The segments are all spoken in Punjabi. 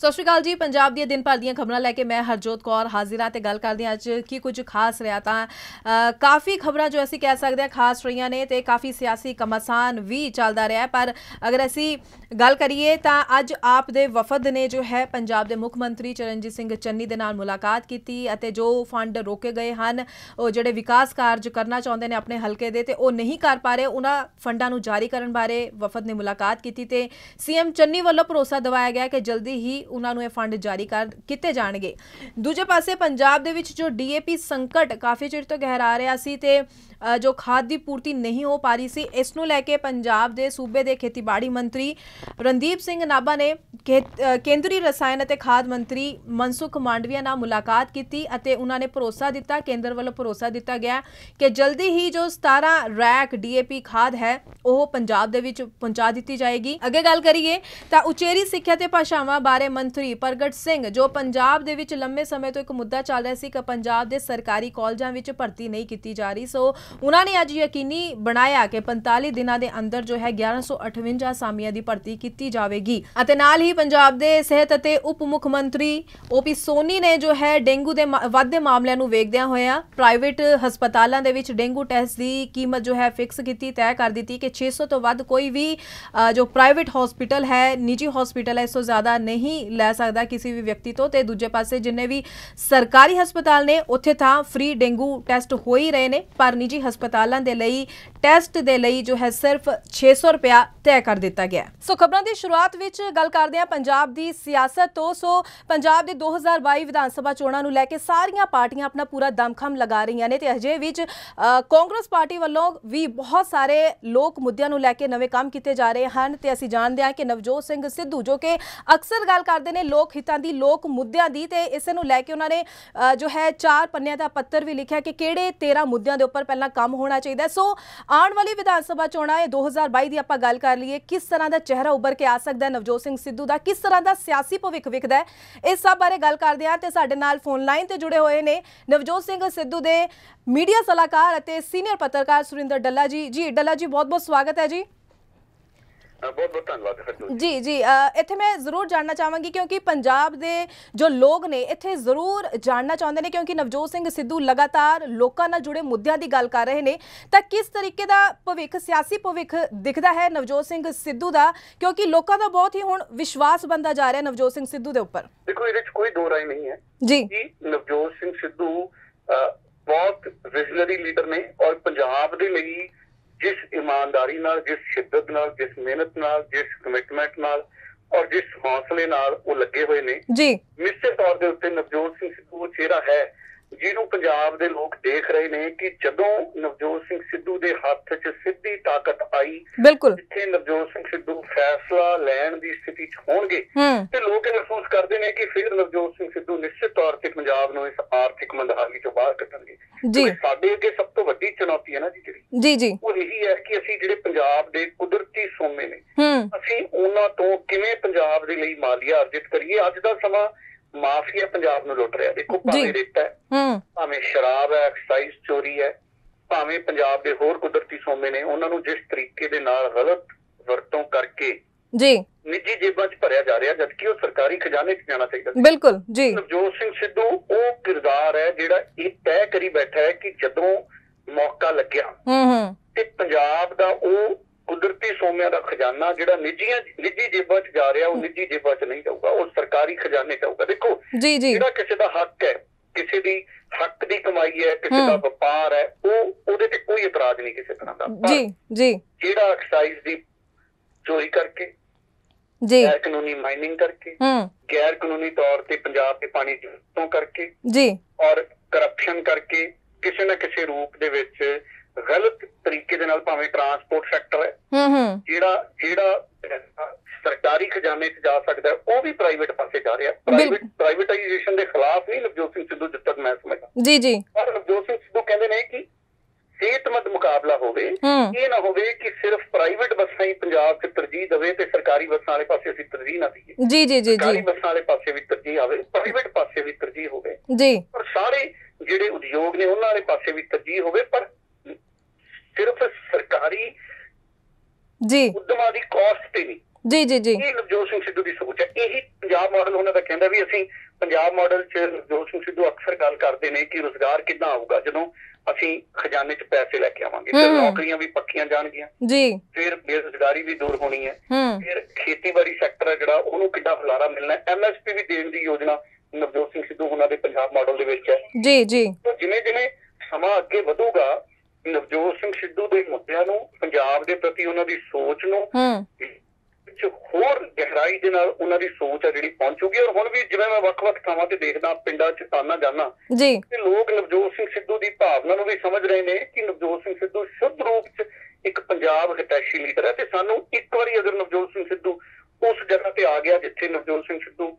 ਸਤਿ ਸ਼੍ਰੀ ਅਕਾਲ ਜੀ ਪੰਜਾਬ ਦੀਆਂ ਦਿਨ ਭਰ ਦੀਆਂ ਖਬਰਾਂ ਲੈ ਕੇ ਮੈਂ ਹਰਜੋਤ ਕੌਰ ਹਾਜ਼ਿਰਾ ਤੇ ਗੱਲ ਕਰਦੇ ਹਾਂ ਅੱਜ ਕੀ ਕੁਝ ਖਾਸ ਰਿਹਾ ਤਾਂ ਕਾਫੀ ਖਬਰਾਂ ਜੋ ਅਸੀਂ ਕਹਿ ਸਕਦੇ ਹਾਂ ਖਾਸ ਰਹੀਆਂ ਨੇ ਤੇ ਕਾਫੀ ਸਿਆਸੀ ਕਮਸਾਨ ਵੀ ਚੱਲਦਾ ਰਿਹਾ ਪਰ ਅਗਰ ਅਸੀਂ ਗੱਲ ਕਰੀਏ ਤਾਂ ਅੱਜ ਆਪ ਦੇ ਵਫਦ ਨੇ ਜੋ ਹੈ ਪੰਜਾਬ ਦੇ ਮੁੱਖ ਮੰਤਰੀ ਚਰਨਜੀਤ ਸਿੰਘ ਚੰਨੀ ਦੇ ਨਾਲ ਮੁਲਾਕਾਤ ਕੀਤੀ ਅਤੇ ਜੋ ਫੰਡ ਰੋਕੇ ਗਏ ਹਨ ਉਹ ਜਿਹੜੇ ਵਿਕਾਸ ਕਾਰਜ ਕਰਨਾ ਚਾਹੁੰਦੇ ਨੇ ਆਪਣੇ ਹਲਕੇ ਦੇ ਤੇ ਉਹ ਨਹੀਂ ਕਰ ਪਾ ਰਹੇ ਉਹਨਾਂ ਫੰਡਾਂ ਨੂੰ ਜਾਰੀ ਕਰਨ ਬਾਰੇ ਵਫਦ ਨੇ ਮੁਲਾਕਾਤ ਕੀਤੀ ਤੇ ਸੀਐਮ ਚੰਨੀ ਵੱਲੋਂ ਭਰੋਸਾ ਦਿਵਾਇਆ ਗਿਆ ਕਿ ਜਲਦੀ ਹੀ ਉਹਨਾਂ ਨੂੰ ਇਹ ਫੰਡ ਜਾਰੀ ਕਰ ਕਿਤੇ ਜਾਣਗੇ ਦੂਜੇ ਪਾਸੇ ਪੰਜਾਬ ਦੇ ਵਿੱਚ ਜੋ ਡੀਏਪੀ ਸੰਕਟ ਕਾਫੀ ਚਿਰ ਤੋਂ ਗਹਿਰਾ ਰਿਹਾ ਸੀ ਤੇ ਜੋ ਖਾਦ ਦੀ ਪੂਰਤੀ ਨਹੀਂ ਹੋ ਪਾਰੀ ਸੀ ਇਸ ਨੂੰ ਲੈ ਕੇ ਪੰਜਾਬ ਦੇ ਸੂਬੇ ਦੇ ਖੇਤੀਬਾੜੀ ਮੰਤਰੀ ਰਣਦੀਪ ਸਿੰਘ ਨਾਬਾ ਨੇ ਕੇਂਦਰੀ ਰਸਾਇਣ ਅਤੇ ਖਾਦ ਮੰਤਰੀ ਮਨਸੁਖ ਮਾਂਡਵੀਆ ਨਾਲ ਮੁਲਾਕਾਤ ਕੀਤੀ ਅਤੇ ਉਹਨਾਂ ਨੇ ਭਰੋਸਾ ਦਿੱਤਾ ਕੇਂਦਰ ਵੱਲੋਂ ਭਰੋਸਾ ਦਿੱਤਾ ਗਿਆ ਕਿ ਜਲਦੀ ਹੀ ਜੋ 17 ਰੈਕ ਡੀਏਪੀ ਖਾਦ ਹੈ ਉਹ ਪੰਜਾਬ ਦੇ ਵਿੱਚ ਪਹੁੰਚਾ ਦਿੱਤੀ ਜਾਏਗੀ ਅੱਗੇ ਗੱਲ ਕਰੀਏ ਤਾਂ ਉਚੇਰੀ ਸਿੱਖਿਆ ਤੇ ਭਾਸ਼ਾਵਾਂ ਬਾਰੇ ਮੰਤਰੀ ਪ੍ਰਗਟ ਸਿੰਘ ਜੋ ਪੰਜਾਬ ਦੇ ਵਿੱਚ ਲੰਮੇ ਸਮੇਂ ਤੋਂ ਇੱਕ ਮੁੱਦਾ ਚੱਲ ਰਿਹਾ ਸੀ ਕਿ ਪੰਜਾਬ ਦੇ ਸਰਕਾਰੀ ਕਾਲਜਾਂ ਵਿੱਚ ਭਰਤੀ ਨਹੀਂ ਕੀਤੀ ਜਾ ਰਹੀ ਸੋ ਉਹਨਾਂ ਨੇ ਅੱਜ ਯਕੀਨੀ ਬਣਾਇਆ ਕਿ 45 ਦਿਨਾਂ ਦੇ ਅੰਦਰ ਜੋ ਹੈ 1158 ਸਾਮੀਆਂ ਦੀ ਭਰਤੀ ਕੀਤੀ ਜਾਵੇਗੀ ਅਤੇ ਨਾਲ ਹੀ ਪੰਜਾਬ ਦੇ ਸਿਹਤ ਅਤੇ ਉਪ ਮੁੱਖ ਮੰਤਰੀ ਓਪੀ ਸੋਨੀ ਨੇ ਜੋ ਹੈ ਡੇਂਗੂ ਦੇ ਵਾਧੇ ਮਾਮਲਿਆਂ ਨੂੰ ਵੇਖਦਿਆਂ ਹੋਇਆ ਪ੍ਰਾਈਵੇਟ ਹਸਪਤਾਲਾਂ ਦੇ ਵਿੱਚ ਡੇਂਗੂ ਟੈਸਟ ਦੀ ਕੀਮਤ ਜੋ ਹੈ ਫਿਕਸ ਕੀਤੀ ਤੈਅ ਕਰ ਦਿੱਤੀ ਕਿ 600 ਤੋਂ ਵੱਧ ਕੋਈ ਵੀ ਜੋ ਪ੍ਰਾਈਵੇਟ ਹਸਪੀਟਲ ਹੈ ਨਿੱਜੀ ਹਸਪੀਟਲ ਹੈ ਇਸ ਤੋਂ ਜ਼ਿਆਦਾ ਨਹੀਂ ਲੈ ਸਕਦਾ ਕਿਸੇ ਵੀ ਵਿਅਕਤੀ ਤੋਂ ਤੇ ਦੂਜੇ ਪਾਸੇ ਜਿੰਨੇ ਵੀ ਸਰਕਾਰੀ ਹਸਪਤਾਲ ਨੇ ਉੱਥੇ ਤਾਂ ਫ੍ਰੀ ਡੇਂਗੂ ਟੈਸਟ ਹੋ ਹੀ ਰਹੇ ਨੇ ਪਰ ਨਿੱਜੀ ਹਸਪਤਾਲਾਂ ਦੇ ਲਈ ਟੈਸਟ ਦੇ ਲਈ ਜੋ ਹੈ ਸਿਰਫ 600 ਰੁਪਿਆ ਤੈਅ ਕਰ ਦਿੱਤਾ ਗਿਆ ਸੋ ਖਬਰਾਂ ਦੀ ਸ਼ੁਰੂਆਤ ਵਿੱਚ ਗੱਲ ਕਰਦੇ ਹਾਂ ਪੰਜਾਬ ਦੀ ਸਿਆਸਤ ਤੋਂ ਸੋ ਪੰਜਾਬ ਦੇ 2022 ਵਿਧਾਨ ਸਭਾ ਚੋਣਾਂ ਨੂੰ ਲੈ ਕੇ ਸਾਰੀਆਂ ਪਾਰਟੀਆਂ ਆਪਣਾ ਪੂਰਾ ਦਮਖਮ ਲਗਾ ਰਹੀਆਂ ਨੇ ਤੇ ਅਜੇ ਵਿੱਚ ਕਾਂਗਰਸ ਪਾਰਟੀ ਵੱਲੋਂ ਵੀ ਬਹੁਤ ਸਾਰੇ ਲੋਕ ਮੁੱਦਿਆਂ ਨੂੰ ਲੈ ਕੇ ਨਵੇਂ ਕੰਮ ਕੀਤੇ ਜਾ ਰਹੇ ਹਨ ਤੇ ਅਸੀਂ ਜਾਣਦੇ ਹਾਂ ਕਿ ਨਵਜੋਤ ਸਿੰਘ ਸਿੱਧੂ ਜੋ ਕਿ ਅਕਸਰ ਗੱਲ ਕਰਦੇ ਨੇ ਲੋਕ ਹਿੱਤਾਂ ਦੀ ਲੋਕ ਮੁੱਦਿਆਂ ਦੀ ਤੇ ਇਸ ਨੂੰ ਲੈ ਕੇ ਉਹਨਾਂ ਨੇ ਜੋ ਹੈ ਚਾਰ ਪੰਨਿਆਂ ਦਾ ਪੱਤਰ ਵੀ ਲਿਖਿਆ ਕਿ ਕਿਹੜੇ 13 ਮੁੱਦਿਆਂ ਦੇ ਉੱਪਰ ਪਹਿਲਾਂ ਕੰਮ ਹੋਣਾ ਚਾਹੀਦਾ ਸੋ ਆਉਣ ਵਾਲੀ ਵਿਧਾਨ ਸਭਾ ਚੋਣਾਂ ਇਹ 2022 ਦੀ ਆਪਾਂ ਗੱਲ ਕਰ ਲਈਏ ਕਿਸ ਤਰ੍ਹਾਂ ਦਾ ਚਿਹਰਾ ਉੱਭਰ ਕੇ ਆ ਸਕਦਾ ਨਵਜੋਤ ਸਿੰਘ ਸਿੱਧੂ ਦਾ ਕਿਸ ਤਰ੍ਹਾਂ ਦਾ ਸਿਆਸੀ ਭਵਿੱਖ ਵਿਖਦਾ ਹੈ ਇਸ ਸਭ ਬਾਰੇ ਗੱਲ ਕਰਦੇ ਹਾਂ ਤੇ ਸਾਡੇ ਨਾਲ ਫੋਨ ਲਾਈਨ ਤੇ ਜੁੜੇ ਹੋਏ ਨੇ ਨਵਜੋਤ ਸਿੰਘ ਸਿੱਧੂ ਦੇ ਮੀਡੀਆ ਸਲਾਹਕਾਰ ਅਤੇ ਸੀਨੀਅਰ ਪੱਤਰਕਾਰ ਸੁਰਿੰਦਰ ਡੱਲਾ ਜੀ ਜੀ ਡੱਲਾ ਜੀ ਬਹੁਤ ਬਹੁਤ ਸਵਾਗਤ ਹੈ ਜੀ ਬਹੁਤ ਬਹੁਤ ਧੰਨਵਾਦ ਹਰਜੋਤ ਜੀ ਜੀ ਇੱਥੇ ਮੈਂ ਜ਼ਰੂਰ ਜਾਣਨਾ ਚਾਹਾਂਗੀ ਕਿਉਂਕਿ ਪੰਜਾਬ ਦੇ ਜੋ ਲੋਕ ਨੇ ਇੱਥੇ ਜ਼ਰੂਰ ਜਾਣਨਾ ਚਾਹੁੰਦੇ ਨੇ ਕਿਉਂਕਿ ਨਵਜੋਤ ਸਿੰਘ ਸਿੱਧੂ ਲਗਾਤਾਰ ਲੋਕਾਂ ਨਾਲ ਜੁੜੇ ਮੁੱਦਿਆਂ ਦੀ ਗੱਲ ਕਰ ਰਹੇ ਨੇ ਤਾਂ ਕਿਸ ਤਰੀਕੇ ਦਾ ਭਵਿੱਖ ਸਿਆਸੀ ਭਵਿੱਖ ਦਿਖਦਾ ਹੈ ਨਵਜੋਤ ਸਿੰਘ ਸਿੱਧੂ ਦਾ ਕਿਉਂਕਿ ਲੋਕਾਂ ਦਾ ਬਹੁਤ ਹੀ ਹੁਣ ਵਿਸ਼ਵਾਸ ਬੰਦਾ ਜਾ ਰਿਹਾ ਨਵਜੋਤ ਸਿੰਘ ਸਿੱਧੂ ਦੇ ਉੱਪਰ ਦੇਖੋ ਇਹਦੇ ਵਿੱਚ ਕੋਈ ਦੋ ਰਾਏ ਨਹੀਂ ਹੈ ਜੀ ਨਵਜੋਤ ਸਿੰਘ ਸਿੱਧੂ ਬਹੁਤ ਵਿਜ਼ਨਰੀ ਲੀਡਰ ਨੇ ਔਰ ਪੰਜਾਬ ਦੇ ਲਈ ਜਿਸ ਇਮਾਨਦਾਰੀ ਨਾਲ ਜਿਸ ਸ਼ਿੱਦਤ ਨਾਲ ਜਿਸ ਮਿਹਨਤ ਨਾਲ ਜਿਸ ਕਮਿਟਮੈਂਟ ਨਾਲ ਔਰ ਜਿਸ ਹੌਸਲੇ ਨਾਲ ਉਹ ਲੱਗੇ ਹੋਏ ਨੇ ਜੀ ਨਿਸ਼ਚਿਤ ਤੌਰ ਦੇ ਉੱਤੇ ਨਵਜੋਤ ਸਿੰਘ ਸਿੱਧੂ ਉਹ ਚਿਹਰਾ ਹੈ ਜਿਹਨੂੰ ਪੰਜਾਬ ਦੇ ਲੋਕ ਦੇਖ ਰਹੇ ਨੇ ਕਿ ਜਦੋਂ ਨਵਜੋਤ ਸਿੰਘ ਸਿੱਧੂ ਦੇ ਹੱਥ 'ਚ ਸਿੱਧੀ ਤਾਕਤ ਆਈ ਬਿਲਕੁਲ ਜਿੱਥੇ ਨਵਜੋਤ ਸਿੰਘ ਸਿੱਧੂ ਫੈਸਲਾ ਲੈਣ ਦੀ ਸਥਿਤੀ 'ਚ ਹੋਣਗੇ ਤੇ ਲੋਕ ਇਹ ਮਹਿਸੂਸ ਕਰਦੇ ਨੇ ਕਿ ਫਿਰ ਨਵਜੋਤ ਸਿੰਘ ਸਿੱਧੂ ਨਿਸ਼ਚਿਤ ਤੌਰ ਤੇ ਪੰਜਾਬ ਨੂੰ ਇਸ ਆਰਥਿਕ ਮੰਦਹਾਲੀ 'ਚੋਂ ਬਾਹਰ ਕੱਢਣਗੇ ਜੀ ਸਾਡੇ ਅੱਗੇ ਸਭ ਤੋਂ ਵੱਡੀ ਚੁਣੌਤੀ ਹੈ ਨਾ ਜੀ ਜਿਹੜੀ ਜੀ ਜੀ ਉਹ ਇਹੀ ਹੈ ਕਿ ਅਸੀਂ ਜਿਹੜੇ ਪੰਜਾਬ ਦੇ ਕੁਦਰਤੀ ਸੋਮੇ ਨੇ ਅਸੀਂ ਉਹਨਾਂ ਤੋਂ ਕਿਵੇਂ ਪੰਜਾਬ ਦੇ ਲਈ ਮਾਲੀਆ ਅਰਜਿਤ ਕਰੀਏ ਅੱਜ ਦਾ ਸਮਾਂ ਮਾਫੀਆ ਪੰਜਾਬ ਨੂੰ ਲੁੱਟ ਰਿਹਾ ਦੇਖੋ ਭਾਵੇਂ ਰੇਤਾ ਹੈ ਭਾਵੇਂ ਸ਼ਰਾਬ ਹੈ ਐਕਸਾਈਜ਼ ਚੋਰੀ ਹੈ ਭਾਵੇਂ ਪੰਜਾਬ ਦੇ ਹੋਰ ਕੁਦਰਤੀ ਸੋਮੇ ਨੇ ਉਹਨਾਂ ਨੂੰ ਜਿਸ ਤਰੀਕੇ ਦੇ ਨਾਲ ਗਲਤ ਵਰਤੋਂ ਕਰਕੇ ਜੀ ਨਿੱਜੀ ਜੇਬਾਂ 'ਚ ਭਰਿਆ ਜਾ ਰਿਹਾ ਜਦਕਿ ਉਹ ਸਰਕਾਰੀ ਖਜ਼ਾਨੇ 'ਚ ਜਾਣਾ ਚਾਹੀਦਾ ਸੀ ਬਿਲਕੁਲ ਜੀ ਨਵਜੋਤ ਸਿੰਘ ਸਿੱਧੂ ਉਹ ਕਿਰਦਾਰ ਹੈ ਜਿਹੜਾ ਇਹ ਤੈਅ ਕਰੀ ਬੈਠਾ ਹੈ ਕਿ ਜਦੋਂ ਮੌਕਾ ਲੱਗਿਆ ਹੂੰ ਹੂੰ ਤੇ ਪੰਜਾਬ ਦਾ ਉਹ ਕੁਦਰਤੀ ਸੋਮਿਆਂ ਦਾ ਖਜ਼ਾਨਾ ਜਿਹੜਾ ਨਿੱਜੀਆਂ ਨਿੱਜੀ ਜੇਬਾਂ 'ਚ ਜਾ ਰਿਹਾ ਉਹ ਨਿੱਜੀ ਜੇਬਾਂ 'ਚ ਨਹੀਂ ਜਾਊਗਾ ਉਹ ਸਰਕਾਰੀ ਖਜ਼ਾਨੇ 'ਚ ਆਊਗਾ ਦੇਖੋ ਜਿਹੜਾ ਕਿਸੇ ਦਾ ਹੱਕ ਹੈ ਕਿਸੇ ਦੀ ਹੱਕ ਦੀ ਕਮਾਈ ਹੈ ਕਿਸੇ ਦਾ ਵਪਾਰ ਹੈ ਉਹ ਉਹਦੇ ਤੇ ਕੋਈ ਇਤਰਾਜ਼ ਨਹੀਂ ਕਿਸੇ ਤਰ੍ਹਾਂ ਦਾ ਜੀ ਜੀ ਜਿਹੜਾ ਐਕਸਾਈਜ਼ ਦੀ ਚੋਰੀ ਕਰਕੇ ਜੀ ਗੈਰ ਕਾਨੂੰਨੀ ਮਾਈਨਿੰਗ ਕਰਕੇ ਹੂੰ ਗੈਰ ਕਾਨੂੰਨੀ ਤੌਰ ਤੇ ਪੰਜਾਬ ਦੇ ਪਾਣੀ ਤੋਂ ਕਰਕੇ ਜੀ ਔਰ ਕਰਪਸ਼ਨ ਕਰਕੇ ਕਿਸੇ ਨਾ ਕਿਸੇ ਰੂਪ ਦੇ ਵਿੱਚ ਗਲਤ ਤਰੀਕੇ ਦੇ ਨਾਲ ਭਾਵੇਂ ਟਰਾਂਸਪੋਰਟ ਸੈਕਟਰ ਹੈ ਹੂੰ ਹੂੰ ਜਿਹੜਾ ਜਿਹੜਾ ਸਰਕਾਰੀ ਖਜ਼ਾਨੇ 'ਚ ਜਾ ਸਕਦਾ ਉਹ ਵੀ ਪ੍ਰਾਈਵੇਟ ਪਾਸੇ ਜਾ ਰਿਹਾ ਪ੍ਰਾਈਵੇਟ ਪ੍ਰਾਈਵੇਟਾਈਜੇਸ਼ਨ ਦੇ ਖਿਲਾਫ ਨਹੀਂ ਲਵਜੋਤ ਸਿੰਘ ਸਿੱਧੂ ਜਿੱਦ ਤੱਕ ਮੈਂ ਸਮਝਦਾ ਜੀ ਜੀ ਪਰ ਲਵਜੋਤ ਸਿੰਘ ਸਿੱਧੂ ਕਹਿੰਦੇ ਨੇ ਕਿ ਸਿਹਤਮੰਦ ਮੁਕਾਬਲਾ ਹੋਵੇ ਇਹ ਨਾ ਹੋਵੇ ਕਿ ਸਿਰਫ ਪ੍ਰਾਈਵੇਟ ਬੱਸਾਂ ਹੀ ਪੰਜਾਬ 'ਚ ਤਰਜੀਹ ਦੇਵੇ ਤੇ ਸਰਕਾਰੀ ਬੱਸਾਂ ਵਾਲੇ ਪਾਸੇ ਅਸੀਂ ਤਰਜੀਹ ਨਾ ਦਈਏ ਜੀ ਜੀ ਜੀ ਜੀ ਸਰਕਾਰੀ ਬੱਸਾਂ ਵਾਲੇ ਪਾਸੇ ਵੀ ਤਰਜੀਹ ਆਵੇ ਪ੍ਰਾਈਵੇਟ ਪਾਸੇ ਵੀ ਤਰਜੀਹ ਹੋਵੇ ਜੀ ਪਰ ਸਾਰੇ ਜਿਹੜੇ ਉਦਯੋਗ ਨੇ ਉਹਨਾਂ ਵਾਲੇ ਪਾਸੇ ਵੀ ਤਰਜੀਹ ਹੋਵੇ ਪਰ ਸਿਰਫ ਸਰਕਾਰੀ ਜੀ ਉਦਮਾਂ ਦੀ ਕਾਸਟ ਤੇ ਨਹੀਂ ਜੀ ਜੀ ਜੀ ਇਹ ਨਵਜੋਤ ਸਿੰਘ ਸਿੱਧੂ ਦੀ ਸੋਚ ਹੈ ਇਹ ਪੰਜਾਬ ਮਾਡਲ ਉਹਨਾਂ ਦਾ ਕਹਿੰਦਾ ਵੀ ਅਸੀਂ ਪੰਜਾਬ ਮਾਡਲ 'ਚ ਨਵਜੋਤ ਸਿੰਘ ਸਿੱਧੂ ਅਕਸਰ ਗੱਲ ਕਰਦੇ ਨੇ ਕਿ ਰੋਜ਼ਗਾਰ ਕਿੱਦਾਂ ਆਊਗਾ ਜਦੋਂ ਅਸੀਂ ਖਜ਼ਾਨੇ 'ਚ ਪੈਸੇ ਲੈ ਕੇ ਆਵਾਂਗੇ ਤੇ ਨੌਕਰੀਆਂ ਵੀ ਪੱਕੀਆਂ ਜਾਣਗੀਆਂ ਜੀ ਫਿਰ ਬੇਰੋਜ਼ਗਾਰੀ ਵੀ ਦੂਰ ਹੋਣੀ ਹੈ ਫਿਰ ਖੇਤੀਬਾੜੀ ਸੈਕਟਰ ਹੈ ਜਿਹੜਾ ਉਹਨੂੰ ਕਿੱਡਾ ਫਲਾਰਾ ਮਿਲਣਾ ਐਮਐਸਪੀ ਵੀ ਦੇਣ ਦੀ ਯੋਜਨਾ ਨਵਜੋਤ ਸਿੰਘ ਸਿੱਧੂ ਉਹਨਾਂ ਦੇ ਪੰਜਾਬ ਮਾਡਲ ਦੇ ਵਿੱਚ ਹੈ ਜੀ ਜੀ ਜਿਵੇਂ ਜਿਵੇਂ ਸਮਾਂ ਅੱਗੇ ਵਧੂਗਾ ਨਵਜੋਤ ਸਿੰਘ ਸਿੱਧੂ ਦੇ ਮੁੱਦਿਆਂ ਨੂੰ ਪੰਜਾਬ ਦੇ ਪ੍ਰਤੀ ਉਹਨਾਂ ਦੀ ਸੋਚ ਨੂੰ ਵਿੱਚ ਹੋਰ ਗਹਿਰਾਈ ਦੇ ਨਾਲ ਉਹਨਾਂ ਦੀ ਸੋਚ ਆ ਜਿਹੜੀ ਪਹੁੰਚੂਗੀ ਔਰ ਹੁਣ ਵੀ ਜਿਵੇਂ ਮੈਂ ਵੱਖ-ਵੱਖ ਥਾਵਾਂ ਤੇ ਦੇਖਦਾ ਪਿੰਡਾਂ ਚ ਤਾਨਾ ਜਾਣਾ ਜੀ ਤੇ ਲੋਕ ਨਵਜੋਤ ਸਿੰਘ ਸਿੱਧੂ ਦੀ ਭਾਵਨਾ ਨੂੰ ਵੀ ਸਮਝ ਰਹੇ ਨੇ ਕਿ ਨਵਜੋਤ ਸਿੰਘ ਸਿੱਧੂ ਸ਼ੁੱਧ ਰੂਪ ਚ ਇੱਕ ਪੰਜਾਬ ਹਿਤੈਸ਼ੀ ਲੀਡਰ ਹੈ ਤੇ ਸਾਨੂੰ ਇੱਕ ਵਾਰੀ ਅਗਰ ਨਵਜੋਤ ਸਿੰਘ ਸਿੱਧੂ ਉਸ ਜਗ੍ਹਾ ਤੇ ਆ ਗਿਆ ਜਿੱਥੇ ਨਵਜੋਤ ਸਿੰਘ ਸਿੱਧੂ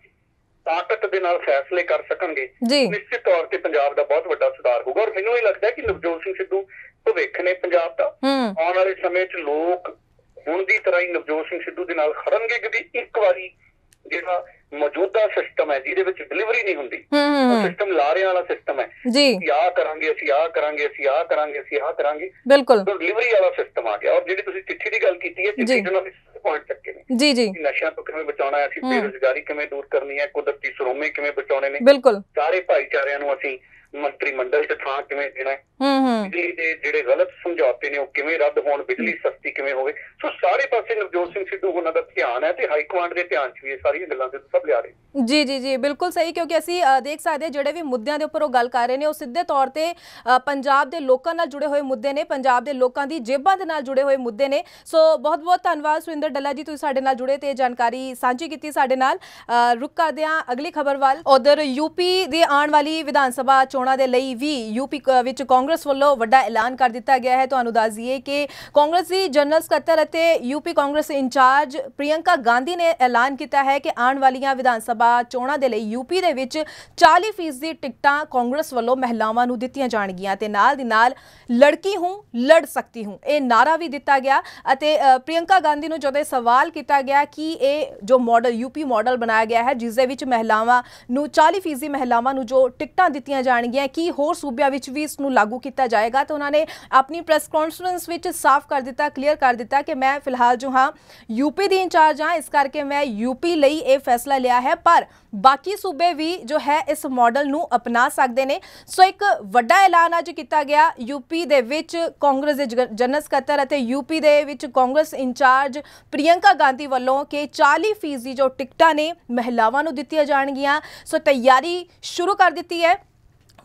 ਤਾਕਤ ਦੇ ਨਾਲ ਫੈਸਲੇ ਕਰ ਸਕਣਗੇ ਨਿਸ਼ਚਿਤ ਤੌਰ ਤੇ ਪੰਜਾਬ ਦਾ ਬਹੁਤ ਵੱਡਾ ਸੁਧਾਰ ਹੋਊਗਾ ਔਰ ਮੈਨੂੰ ਇਹ ਲੱਗਦਾ ਕਿ ਨਵਜੋਤ ਸਿੰਘ ਸਿੱਧੂ ਭਵਿੱਖ ਨੇ ਪੰਜਾਬ ਦਾ ਆਉਣ ਵਾਲੇ ਸਮੇਂ 'ਚ ਲੋਕ ਹੁਣ ਦੀ ਤਰ੍ਹਾਂ ਹੀ ਨਵਜੋਤ ਸਿੰਘ ਸਿੱਧੂ ਦੇ ਨਾਲ ਖੜਨਗੇ ਕਿਉਂਕਿ ਇੱਕ ਵਾਰੀ ਜਿਹੜਾ ਮੌਜੂਦਾ ਸਿਸਟਮ ਹੈ ਜਿਹਦੇ ਵਿੱਚ ਡਿਲੀਵਰੀ ਨਹੀਂ ਹੁੰਦੀ ਉਹ ਸਿਸਟਮ ਲਾਰੇ ਵਾਲਾ ਸਿਸਟਮ ਹੈ ਜੀ ਆ ਕਰਾਂਗੇ ਅਸੀਂ ਆ ਕਰਾਂਗੇ ਅਸੀਂ ਆ ਕਰਾਂਗੇ ਅਸੀਂ ਆ ਕਰਾਂਗੇ ਬਿਲਕੁਲ ਡਿਲੀਵਰੀ ਵਾਲਾ ਸਿਸਟਮ ਆ ਗਿਆ ਔਰ ਜਿਹੜੀ ਤੁਸੀਂ ਚਿੱਠੀ ਦੀ ਗੱਲ ਕੀਤੀ ਹੈ ਚਿੱਠੀ ਨਾਲ ਪੁਆਇੰਟ ਚੱਕੇ ਨੇ ਜੀ ਜੀ ਨਸ਼ਿਆਂ ਤੋਂ ਕਿਵੇਂ ਬਚਾਉਣਾ ਹੈ ਅਸੀਂ ਬੇਰੋਜ਼ਗਾਰੀ ਕਿਵੇਂ ਦੂਰ ਕਰਨੀ ਹੈ ਕੁਦਰਤੀ ਸਰੋਮੇ ਕਿਵੇਂ ਬਚਾਉਣੇ ਨੇ ਬਿਲਕੁਲ ਸਾਰੇ ਭਾਈਚਾਰਿਆਂ ਨੂੰ ਅਸੀਂ ਮੰਤਰੀ ਮੰਡਲ ਤੇ ਥਾਂ ਕਿਵੇਂ ਦੇਣਾ ਹੈ ਹੂੰ ਹੂੰ ਬਿਜਲੀ ਦੇ ਜਿਹੜੇ ਗਲਤ ਸਮਝੌਤੇ ਨੇ ਉਹ ਕਿਵੇਂ ਰੱਦ ਹੋਣ ਬਿਜਲੀ ਸਸਤੀ ਕਿਵੇਂ ਹੋਵੇ ਸੋ ਸਾਰੇ ਪਾਸੇ ਨਵਜੋਤ ਸਿੰਘ ਸਿੱਧੂ ਉਹਨਾਂ ਦਾ ਧਿਆਨ ਹੈ ਤੇ ਹਾਈ ਕਮਾਂਡ ਦੇ ਧਿਆਨ 'ਚ ਵੀ ਇਹ ਸਾਰੀਆਂ ਗੱਲਾਂ ਤੇ ਸਭ ਲਿਆ ਰਹੇ ਜੀ ਜੀ ਜੀ ਬਿਲਕੁਲ ਸਹੀ ਕਿਉਂਕਿ ਅਸੀਂ ਦੇਖ ਸਕਦੇ ਹਾਂ ਜਿਹੜੇ ਵੀ ਮੁੱਦਿਆਂ ਦੇ ਉੱਪਰ ਉਹ ਗੱਲ ਕਰ ਰਹੇ ਨੇ ਉਹ ਸਿੱਧੇ ਤੌਰ ਤੇ ਪੰਜਾਬ ਦੇ ਲੋਕਾਂ ਨਾਲ ਜੁੜੇ ਹੋਏ ਮੁੱਦੇ ਨੇ ਪੰਜਾਬ ਦੇ ਲੋਕਾਂ ਦੀ ਜੇਬਾਂ ਦੇ ਨਾਲ ਜੁੜੇ ਹੋਏ ਮੁੱਦੇ ਨੇ ਸੋ ਬਹੁਤ ਬਹੁਤ ਧੰਨਵਾਦ ਸੁਰਿੰਦਰ ਡੱਲਾ ਜੀ ਤੁਸੀਂ ਸਾਡੇ ਨਾਲ ਜੁੜੇ ਤੇ ਜਾਣਕਾਰੀ ਸਾਂਝੀ ਕੀਤੀ ਸਾਡੇ ਨਾਲ ਰੁਕ ਕਰਦੇ ਹਾਂ ਅਗਲੀ ਖਬਰ ਵੱਲ ਉਧਰ ਯੂਪੀ ਦੇ ਆਉਣ ਵਾਲੀ ਵਿਧਾਨ ਸਭਾ ਚੋਣ ਚੋਣਾਂ ਦੇ ਲਈ ਵੀ ਯੂਪੀ ਵਿੱਚ ਕਾਂਗਰਸ ਵੱਲੋਂ ਵੱਡਾ ਐਲਾਨ ਕਰ ਦਿੱਤਾ ਗਿਆ ਹੈ ਤੁਹਾਨੂੰ ਦੱਸ ਦਈਏ ਕਿ ਕਾਂਗਰਸ ਦੀ ਜਨਰਲ ਸਕੱਤਰ ਅਤੇ ਯੂਪੀ ਕਾਂਗਰਸ ਇੰਚਾਰਜ ਪ੍ਰਿਯੰਕਾ ਗਾਂਧੀ ਨੇ ਐਲਾਨ ਕੀਤਾ ਹੈ ਕਿ ਆਉਣ ਵਾਲੀਆਂ ਵਿਧਾਨ ਸਭਾ ਚੋਣਾਂ ਦੇ ਲਈ ਯੂਪੀ ਦੇ ਵਿੱਚ 40% ਦੀ ਟਿਕਟਾਂ ਕਾਂਗਰਸ ਵੱਲੋਂ ਮਹਿਲਾਵਾਂ ਨੂੰ ਦਿੱਤੀਆਂ ਜਾਣਗੀਆਂ ਤੇ ਨਾਲ ਦੀ ਨਾਲ ਲੜਕੀ ਹੂੰ ਲੜ ਸਕਤੀ ਹੂੰ ਇਹ ਨਾਰਾ ਵੀ ਦਿੱਤਾ ਗਿਆ ਅਤੇ ਪ੍ਰਿਯੰਕਾ ਗਾਂਧੀ ਨੂੰ ਜਦੋਂ ਸਵਾਲ ਕੀਤਾ ਗਿਆ ਕਿ ਇਹ ਜੋ ਮਾਡਲ ਯੂਪੀ ਮਾਡਲ ਬਣਾਇਆ ਗਿਆ ਹੈ ਜਿਸ ਦੇ ਵਿੱਚ ਮਹਿਲਾਵਾਂ ਨੂੰ 40% ਮਹਿਲਾਵਾਂ ਨੂੰ ਜੋ ਟਿਕਟਾਂ ਦਿੱਤੀਆਂ ਜਾਣ ਜਾਣਗੀਆਂ ਕਿ ਹੋਰ ਸੂਬਿਆਂ ਵਿੱਚ ਵੀ ਇਸ ਨੂੰ ਲਾਗੂ ਕੀਤਾ ਜਾਏਗਾ ਤਾਂ ਉਹਨਾਂ ਨੇ ਆਪਣੀ ਪ੍ਰੈਸ ਕਾਨਫਰੰਸ ਵਿੱਚ ਸਾਫ਼ ਕਰ ਦਿੱਤਾ ਕਲੀਅਰ ਕਰ ਦਿੱਤਾ ਕਿ ਮੈਂ ਫਿਲਹਾਲ ਜੋ ਹਾਂ ਯੂਪੀ ਦੀ ਇੰਚਾਰਜ ਹਾਂ ਇਸ ਕਰਕੇ ਮੈਂ ਯੂਪੀ ਲਈ ਇਹ ਫੈਸਲਾ ਲਿਆ ਹੈ ਪਰ ਬਾਕੀ ਸੂਬੇ ਵੀ ਜੋ ਹੈ ਇਸ ਮਾਡਲ ਨੂੰ ਅਪਣਾ ਸਕਦੇ ਨੇ ਸੋ ਇੱਕ ਵੱਡਾ ਐਲਾਨ ਅੱਜ ਕੀਤਾ ਗਿਆ ਯੂਪੀ ਦੇ ਵਿੱਚ ਕਾਂਗਰਸ ਦੇ ਜਨਰਲ ਸਕੱਤਰ ਅਤੇ ਯੂਪੀ ਦੇ ਵਿੱਚ ਕਾਂਗਰਸ ਇੰਚਾਰਜ ਪ੍ਰਿਯੰਕਾ ਗਾਂਧੀ ਵੱਲੋਂ ਕਿ 40% ਜੋ ਟਿਕਟਾਂ ਨੇ ਮਹਿਲਾਵਾਂ ਨੂੰ ਦਿੱਤੀਆਂ ਜਾਣਗੀਆਂ ਸੋ ਤਿਆਰੀ ਸ਼ੁਰੂ ਕਰ ਦਿੱਤੀ ਹੈ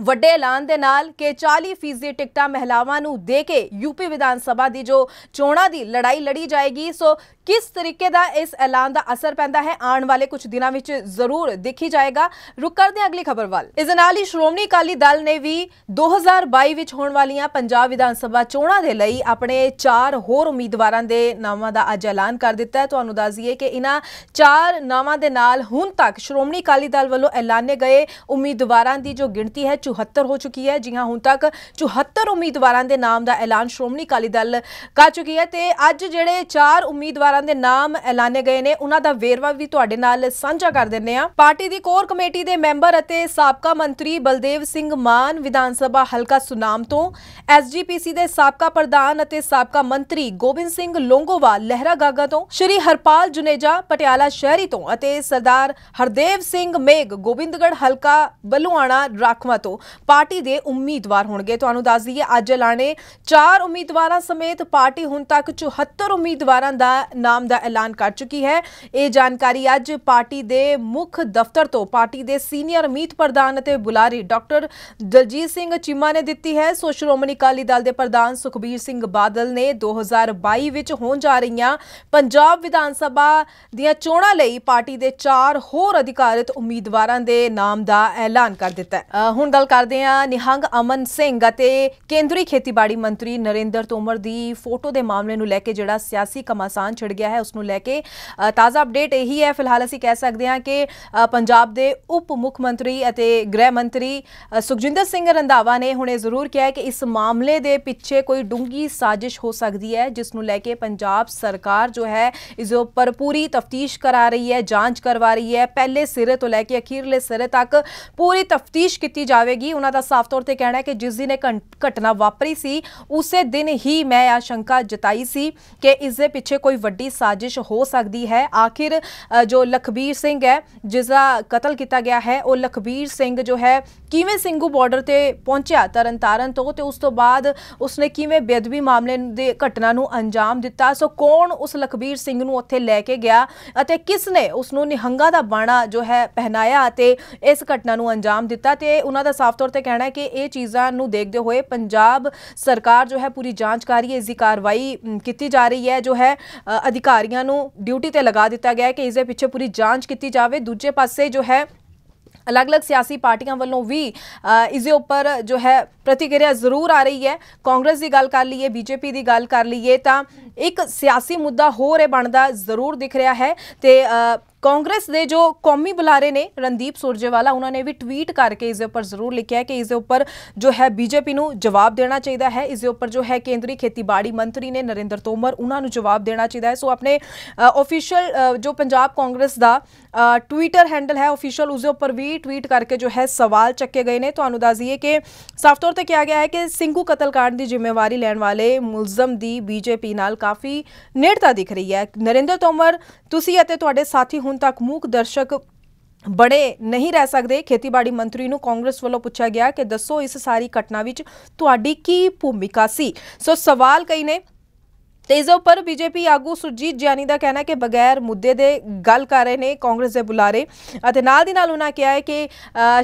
ਵੱਡੇ ਐਲਾਨ ਦੇ ਨਾਲ ਕਿ 40% ਟਿਕਟਾਂ ਮਹਿਲਾਵਾਂ ਨੂੰ ਦੇ ਕੇ ਯੂਪੀ ਵਿਧਾਨ ਸਭਾ ਦੀ ਜੋ ਚੋਣਾਂ ਦੀ ਲੜਾਈ ਲੜੀ ਜਾਏਗੀ ਸੋ ਕਿਸ ਤਰੀਕੇ ਦਾ ਇਸ ਐਲਾਨ ਦਾ ਅਸਰ ਪੈਂਦਾ ਹੈ ਆਉਣ ਵਾਲੇ ਕੁਝ ਦਿਨਾਂ ਵਿੱਚ ਜ਼ਰੂਰ ਦੇਖੀ ਜਾਏਗਾ ਰੁਕ ਕਰਦੇ ਹਾਂ ਅਗਲੀ ਖਬਰ ਵੱਲ ਇਸ ਨਾਲ ਹੀ ਸ਼੍ਰੋਮਣੀ ਅਕਾਲੀ ਦਲ ਨੇ ਵੀ 2022 ਵਿੱਚ ਹੋਣ ਵਾਲੀਆਂ ਪੰਜਾਬ ਵਿਧਾਨ ਸਭਾ ਚੋਣਾਂ ਦੇ ਲਈ ਆਪਣੇ ਚਾਰ ਹੋਰ ਉਮੀਦਵਾਰਾਂ ਦੇ ਨਾਵਾਂ ਦਾ ਅੱਜ ਐਲਾਨ ਕਰ ਦਿੱਤਾ ਹੈ ਤੁਹਾਨੂੰ ਦੱਸ ਦਈਏ ਕਿ ਇਹਨਾਂ ਚਾਰ ਨਾਵਾਂ ਦੇ ਨਾਲ ਹੁਣ ਤੱਕ ਸ਼੍ਰੋਮਣੀ ਅਕਾਲੀ ਦਲ ਵੱਲੋਂ ਐਲਾਨੇ ਗਏ ਉਮੀਦਵਾਰਾਂ ਦੀ ਜੋ ਗਿਣਤੀ ਹੈ 74 ਹੋ ਚੁੱਕੀ ਹੈ ਜੀ ਹਾਂ ਹੁਣ ਤੱਕ 74 ਉਮੀਦਵਾਰਾਂ ਦੇ ਨਾਮ ਦਾ ਐਲਾਨ ਸ਼੍ਰੋਮਣੀ ਅਕਾਲੀ ਦਲ ਕਰ ਚੁੱਕੀ ਹੈ ਤੇ ਅੱਜ ਜਿਹੜੇ ਚਾਰ ਉਮੀਦਵਾਰ ਉਮੀਦਵਾਰਾਂ ਦੇ ਨਾਮ ਐਲਾਨੇ ਗਏ ਨੇ ਉਹਨਾਂ ਦਾ ਵੇਰਵਾ ਵੀ ਤੁਹਾਡੇ ਨਾਲ ਸਾਂਝਾ ਕਰ ਦਿੰਨੇ ਆ ਪਾਰਟੀ ਦੀ ਕੋਰ ਕਮੇਟੀ ਦੇ ਮੈਂਬਰ ਅਤੇ ਸਾਬਕਾ ਮੰਤਰੀ ਬਲਦੇਵ ਸਿੰਘ ਮਾਨ ਵਿਧਾਨ ਸਭਾ ਹਲਕਾ ਸੁਨਾਮ ਤੋਂ ਐਸਜੀਪੀਸੀ ਦੇ ਸਾਬਕਾ ਪ੍ਰਧਾਨ ਅਤੇ ਸਾਬਕਾ ਮੰਤਰੀ ਗੋਬਿੰਦ ਸਿੰਘ ਲੋਂਗੋਵਾਲ ਲਹਿਰਾ ਗਾਗਾ ਤੋਂ ਸ਼੍ਰੀ ਹਰਪਾਲ ਜੁਨੇਜਾ ਪਟਿਆਲਾ ਸ਼ਹਿਰੀ ਤੋਂ ਅਤੇ ਸਰਦਾਰ ਹਰਦੇਵ ਸਿੰਘ ਮੇਗ ਗੋਬਿੰਦਗੜ ਹਲਕਾ ਬਲੂਆਣਾ ਰਾਖਵਾ ਤੋਂ ਪਾਰਟੀ ਦੇ ਉਮੀਦਵਾਰ ਹੋਣਗੇ ਤੁਹਾਨੂੰ ਦੱਸ ਦਈਏ ਅੱਜ ਐਲਾਨੇ ਚਾਰ ਉਮੀਦਵਾਰਾਂ ਸਮੇਤ ਪਾਰਟੀ ਹੁਣ ਤੱਕ 74 ਉਮੀਦਵਾਰਾਂ ਦਾ ਨਾਮ ਦਾ ਐਲਾਨ ਕਰ ਚੁੱਕੀ ਹੈ ਇਹ ਜਾਣਕਾਰੀ ਅੱਜ ਪਾਰਟੀ ਦੇ ਮੁੱਖ ਦਫ਼ਤਰ ਤੋਂ ਪਾਰਟੀ ਦੇ ਸੀਨੀਅਰ ਮੀਤ ਪ੍ਰਧਾਨ ਅਤੇ ਬੁਲਾਰੀ ਡਾਕਟਰ ਦਲਜੀਤ ਸਿੰਘ ਚੀਮਾ ਨੇ ਦਿੱਤੀ ਹੈ ਸੋ ਸ਼੍ਰੋਮਣੀ ਕਾਲੀ ਦਲ ਦੇ ਪ੍ਰਧਾਨ ਸੁਖਬੀਰ ਸਿੰਘ ਬਾਦਲ ਨੇ 2022 ਵਿੱਚ ਹੋਣ ਜਾ ਰਹੀਆਂ ਪੰਜਾਬ ਵਿਧਾਨ ਸਭਾ ਦੀਆਂ ਚੋਣਾਂ ਲਈ ਪਾਰਟੀ ਦੇ ਚਾਰ ਹੋਰ ਅਧਿਕਾਰਿਤ ਉਮੀਦਵਾਰਾਂ ਦੇ ਨਾਮ ਦਾ ਐਲਾਨ ਕਰ ਦਿੱਤਾ ਹੈ ਹੁਣ ਗੱਲ ਕਰਦੇ ਹਾਂ ਨਿਹੰਗ ਅਮਨ ਸਿੰਘ ਅਤੇ ਕੇਂਦਰੀ ਖੇਤੀਬਾੜੀ ਮੰਤਰੀ ਨਰਿੰਦਰ ਤੋਮਰ ਦੀ ਫੋਟੋ ਦੇ ਮਾਮਲੇ ਨੂੰ ਲੈ ਕੇ ਜਿਹੜਾ ਸਿਆਸੀ ਕਮਾਸਾਨ ਛੜੇ ਵਿਗੜ ਗਿਆ ਹੈ ਉਸ ਨੂੰ ਲੈ ਕੇ ਤਾਜ਼ਾ ਅਪਡੇਟ ਇਹੀ ਹੈ ਫਿਲਹਾਲ ਅਸੀਂ ਕਹਿ ਸਕਦੇ ਹਾਂ ਕਿ ਪੰਜਾਬ ਦੇ ਉਪ ਮੁੱਖ ਮੰਤਰੀ ਅਤੇ ਗ੍ਰਹਿ ਮੰਤਰੀ ਸੁਖਜਿੰਦਰ ਸਿੰਘ ਰੰਧਾਵਾ ਨੇ ਹੁਣੇ ਜ਼ਰੂਰ ਕਿਹਾ ਹੈ ਕਿ ਇਸ ਮਾਮਲੇ ਦੇ ਪਿੱਛੇ ਕੋਈ ਡੂੰਗੀ ਸਾਜ਼ਿਸ਼ ਹੋ ਸਕਦੀ ਹੈ ਜਿਸ ਨੂੰ ਲੈ ਕੇ ਪੰਜਾਬ ਸਰਕਾਰ ਜੋ ਹੈ ਇਸ ਉੱਪਰ ਪੂਰੀ ਤਫਤੀਸ਼ ਕਰਾ ਰਹੀ ਹੈ ਜਾਂਚ ਕਰਵਾ ਰਹੀ ਹੈ ਪਹਿਲੇ ਸਿਰੇ ਤੋਂ ਲੈ ਕੇ ਅਖੀਰਲੇ ਸਿਰੇ ਤੱਕ ਪੂਰੀ ਤਫਤੀਸ਼ ਕੀਤੀ ਜਾਵੇਗੀ ਉਹਨਾਂ ਦਾ ਸਾਫ਼ ਤੌਰ ਤੇ ਕਹਿਣਾ ਹੈ ਕਿ ਜਿਸ ਦਿਨ ਇਹ ਘਟਨਾ ਵਾਪਰੀ ਸੀ ਉਸੇ ਦਿਨ ਹੀ ਮੈਂ ਆਸ਼ੰਕਾ ਜਤਾਈ ਸੀ ਕਿ ਇਸ ਦੇ ਪਿੱਛੇ ਕੋਈ ਵੱਡੀ ਵੱਡੀ ਸਾਜ਼ਿਸ਼ ਹੋ ਸਕਦੀ ਹੈ ਆਖਿਰ ਜੋ ਲਖਬੀਰ ਸਿੰਘ ਹੈ ਜਿਸ ਦਾ ਕਤਲ ਕੀਤਾ ਗਿਆ ਹੈ ਉਹ ਲਖਬੀਰ ਸਿੰਘ ਜੋ ਹੈ ਕਿਵੇਂ ਸਿੰਘੂ ਬਾਰਡਰ ਤੇ ਪਹੁੰਚਿਆ ਤਰਨਤਾਰਨ ਤੋਂ ਤੇ ਉਸ ਤੋਂ ਬਾਅਦ ਉਸਨੇ ਕਿਵੇਂ ਬੇਅਦਬੀ ਮਾਮਲੇ ਦੇ ਘਟਨਾ ਨੂੰ ਅੰਜਾਮ ਦਿੱਤਾ ਸੋ ਕੌਣ ਉਸ ਲਖਬੀਰ ਸਿੰਘ ਨੂੰ ਉੱਥੇ ਲੈ ਕੇ ਗਿਆ ਅਤੇ ਕਿਸ ਨੇ ਉਸ ਨੂੰ ਨਿਹੰਗਾ ਦਾ ਬਾਣਾ ਜੋ ਹੈ ਪਹਿਨਾਇਆ ਅਤੇ ਇਸ ਘਟਨਾ ਨੂੰ ਅੰਜਾਮ ਦਿੱਤਾ ਤੇ ਉਹਨਾਂ ਦਾ ਸਾਫ਼ ਤੌਰ ਤੇ ਕਹਿਣਾ ਹੈ ਕਿ ਇਹ ਚੀਜ਼ਾਂ ਨੂੰ ਦੇਖਦੇ ਹੋਏ ਪੰਜਾਬ ਸਰਕਾਰ ਜੋ ਹੈ ਪੂਰੀ ਜਾਂਚ ਕਰ ਰਹੀ ਹੈ ਇਸ ਦੀ ਕਾਰਵਾਈ ਕੀਤੀ ਜਾ ਰਹੀ ਹੈ ਜੋ ਹੈ ਅਧਿਕਾਰੀਆਂ ਨੂੰ ਡਿਊਟੀ ਤੇ ਲਗਾ ਦਿੱਤਾ ਗਿਆ ਹੈ ਕਿ ਇਸ ਦੇ ਪਿੱਛੇ ਪੂਰੀ ਜਾਂਚ ਕੀਤੀ ਜਾਵੇ ਦੂਜੇ ਪਾਸੇ ਜੋ ਹੈ ਅਲੱਗ-ਅਲੱਗ ਸਿਆਸੀ ਪਾਰਟੀਆਂ ਵੱਲੋਂ ਵੀ ਇਸ ਦੇ ਉੱਪਰ ਜੋ ਹੈ ਪ੍ਰਤੀਕਿਰਿਆ ਜ਼ਰੂਰ ਆ ਰਹੀ ਹੈ ਕਾਂਗਰਸ ਦੀ ਗੱਲ ਕਰ ਲਈਏ ਬੀਜੇਪੀ ਦੀ ਗੱਲ ਕਰ ਲਈਏ ਤਾਂ ਇੱਕ ਸਿਆਸੀ ਮੁੱਦਾ ਹੋਰ ਇਹ ਬਣਦਾ ਜ਼ਰੂਰ ਦਿਖ ਰਿਹਾ ਹੈ ਤੇ ਕਾਂਗਰਸ ਦੇ ਜੋ ਕੌਮੀ ਬੁਲਾਰੇ ਨੇ ਰਣਦੀਪ ਸੁਰਜੇਵਾਲਾ ਉਹਨਾਂ ਨੇ ਵੀ ਟਵੀਟ ਕਰਕੇ ਇਸ ਦੇ ਉੱਪਰ ਜ਼ਰੂਰ ਲਿਖਿਆ ਹੈ ਕਿ ਇਸ ਦੇ ਉੱਪਰ ਜੋ ਹੈ ਬੀਜੇਪੀ ਨੂੰ ਜਵਾਬ ਦੇਣਾ ਚਾਹੀਦਾ ਹੈ ਇਸ ਦੇ ਉੱਪਰ ਜੋ ਹੈ ਕੇਂਦਰੀ ਖੇਤੀਬਾੜੀ ਮੰਤਰੀ ਨੇ ਨਰਿੰਦਰ ਤੋਮਰ ਉਹਨਾਂ ਨੂੰ ਜਵਾਬ ਦੇਣਾ ਚਾਹੀਦਾ ਹੈ ਸੋ ਆਪਣੇ ਅਫੀਸ਼ੀਅਲ ਜੋ ਪੰਜਾਬ ਕਾਂਗਰਸ ਦਾ ਟਵਿੱਟਰ ਹੈਂਡਲ ਹੈ ਅਫੀਸ਼ੀਅਲ ਉਸ ਦੇ ਉੱਪਰ ਵੀ ਟਵੀਟ ਕਰਕੇ ਜੋ ਹੈ ਸਵਾਲ ਚੱਕੇ ਗਏ ਨੇ ਤੁਹਾਨੂੰ ਦੱਸ ਦਈਏ ਕਿ ਸਾਫ ਤੌਰ ਤੇ ਕਿਹਾ ਗਿਆ ਹੈ ਕਿ ਸਿੰਘੂ ਕਤਲकांड ਦੀ ਜ਼ਿੰਮੇਵਾਰੀ ਲੈਣ ਵਾਲੇ ਮੁਲਜ਼ਮ ਦੀ ਬੀਜੇਪੀ ਨਾਲ ਕਾਫੀ ਨੇੜਤਾ ਦਿਖ ਰਹੀ ਹੈ ਨਰਿੰਦਰ ਤੋਮਰ ਤੁਸੀਂ ਅਤੇ ਤੁਹਾਡੇ ਸਾਥੀ ਹੁਣ ਤੱਕ ਮੂਕ ਦਰਸ਼ਕ ਬੜੇ ਨਹੀਂ ਰਹਿ ਸਕਦੇ ਖੇਤੀਬਾੜੀ ਮੰਤਰੀ ਨੂੰ ਕਾਂਗਰਸ ਵੱਲੋਂ ਪੁੱਛਿਆ ਗਿਆ ਕਿ ਦੱਸੋ ਇਸ ਸਾਰੀ ਘਟਨਾ ਵਿੱਚ ਤੁਹਾਡੀ ਕੀ ਭੂਮਿਕਾ ਸੀ ਸੋ ਸਵਾਲ ਕਈ ਨੇ ਤੇ ਇਸ ਉੱਪਰ ਬੀਜੇਪੀ ਆਗੂ ਸੁਰਜੀਤ ਜਿਆਨੀ ਦਾ ਕਹਿਣਾ ਕਿ ਬਗੈਰ ਮੁੱਦੇ ਦੇ ਗੱਲ ਕਰ ਰਹੇ ਨੇ ਕਾਂਗਰਸ ਦੇ ਬੁਲਾਰੇ ਅਤੇ ਨਾਲ ਦੀ ਨਾਲ ਉਹਨਾਂ ਕਿਹਾ ਹੈ ਕਿ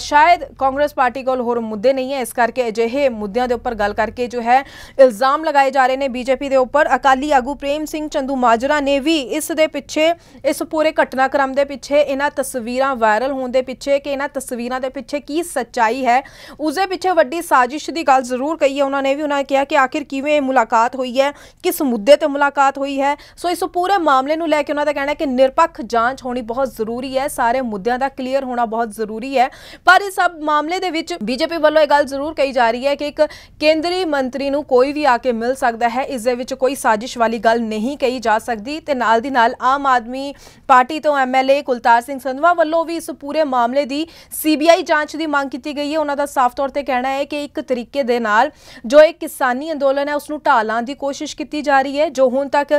ਸ਼ਾਇਦ ਕਾਂਗਰਸ ਪਾਰਟੀ ਕੋਲ ਹੋਰ ਮੁੱਦੇ ਨਹੀਂ ਹੈ ਇਸ ਕਰਕੇ ਅਜਿਹੇ ਮੁੱਦਿਆਂ ਦੇ ਉੱਪਰ ਗੱਲ ਕਰਕੇ ਜੋ ਹੈ ਇਲਜ਼ਾਮ ਲਗਾਏ ਜਾ ਰਹੇ ਨੇ ਬੀਜੇਪੀ ਦੇ ਉੱਪਰ ਅਕਾਲੀ ਆਗੂ ਪ੍ਰੇਮ ਸਿੰਘ ਚੰਦੂ ਮਾਜਰਾ ਨੇ ਵੀ ਇਸ ਦੇ ਪਿੱਛੇ ਇਸ ਪੂਰੇ ਘਟਨਾਕ੍ਰਮ ਦੇ ਪਿੱਛੇ ਇਹਨਾਂ ਤਸਵੀਰਾਂ ਵਾਇਰਲ ਹੋਣ ਦੇ ਪਿੱਛੇ ਕਿ ਇਹਨਾਂ ਤਸਵੀਰਾਂ ਦੇ ਪਿੱਛੇ ਕੀ ਸੱਚਾਈ ਹੈ ਉਸ ਦੇ ਪਿੱਛੇ ਵੱਡੀ ਸਾਜ਼ਿਸ਼ ਦੀ ਗੱਲ ਜ਼ਰੂਰ ਕਹੀ ਹੈ ਉਹਨਾਂ ਨੇ ਵੀ ਉਹਨਾਂ ਨੇ ਕਿਹਾ ਕਿ ਆਖਿਰ ਕਿਵੇਂ ਇਹ ਮੁਲਾਕਾਤ ਹੋਈ ਹੈ ਕਿਸ ਮੁੱਦੇ ਤੇ ਮੁਲਾਕਾਤ ਹੋਈ ਹੈ ਸੋ ਇਸ ਪੂਰੇ ਮਾਮਲੇ ਨੂੰ ਲੈ ਕੇ ਉਹਨਾਂ ਦਾ ਕਹਿਣਾ ਹੈ ਕਿ ਨਿਰਪੱਖ ਜਾਂਚ ਹੋਣੀ ਬਹੁਤ ਜ਼ਰੂਰੀ ਹੈ ਸਾਰੇ ਮੁੱਦਿਆਂ ਦਾ ਕਲੀਅਰ ਹੋਣਾ ਬਹੁਤ ਜ਼ਰੂਰੀ ਹੈ ਪਰ ਇਸ ਸਭ ਮਾਮਲੇ ਦੇ ਵਿੱਚ ਬੀਜੇਪੀ ਵੱਲੋਂ ਇਹ ਗੱਲ ਜ਼ਰੂਰ ਕਹੀ ਜਾ ਰਹੀ ਹੈ ਕਿ ਇੱਕ ਕੇਂਦਰੀ ਮੰਤਰੀ ਨੂੰ ਕੋਈ ਵੀ ਆ ਕੇ ਮਿਲ ਸਕਦਾ ਹੈ ਇਸ ਦੇ ਵਿੱਚ ਕੋਈ ਸਾਜ਼ਿਸ਼ ਵਾਲੀ ਗੱਲ ਨਹੀਂ ਕਹੀ ਜਾ ਸਕਦੀ ਤੇ ਨਾਲ ਦੀ ਨਾਲ ਆਮ ਆਦਮੀ ਪਾਰਟੀ ਤੋਂ ਐਮਐਲਏ ਕੁਲਤਾਰ ਸਿੰਘ ਸੰਧਵਾ ਵੱਲੋਂ ਵੀ ਇਸ ਪੂਰੇ ਮਾਮਲੇ ਦੀ ਸੀਬੀਆਈ ਜਾਂਚ ਦੀ ਮੰਗ ਕੀਤੀ ਗਈ ਹੈ ਉਹਨਾਂ ਦਾ ਸਾਫ਼ ਤੌਰ ਤੇ ਕਹਿਣਾ ਹੈ ਕਿ ਇੱਕ ਤਰੀਕੇ ਦੇ ਨਾਲ ਜੋ ਇੱਕ ਕਿਸਾਨੀ ਅੰਦੋਲਨ ਹੈ ਉਸ ਨੂੰ ਢਾਲਾਂ ਦੀ ਕੋਸ਼ਿਸ਼ ਕੀਤੀ ਜਾ ਰਹੀ ਹੈ ਹੈ ਜੋ ਹੁਣ ਤੱਕ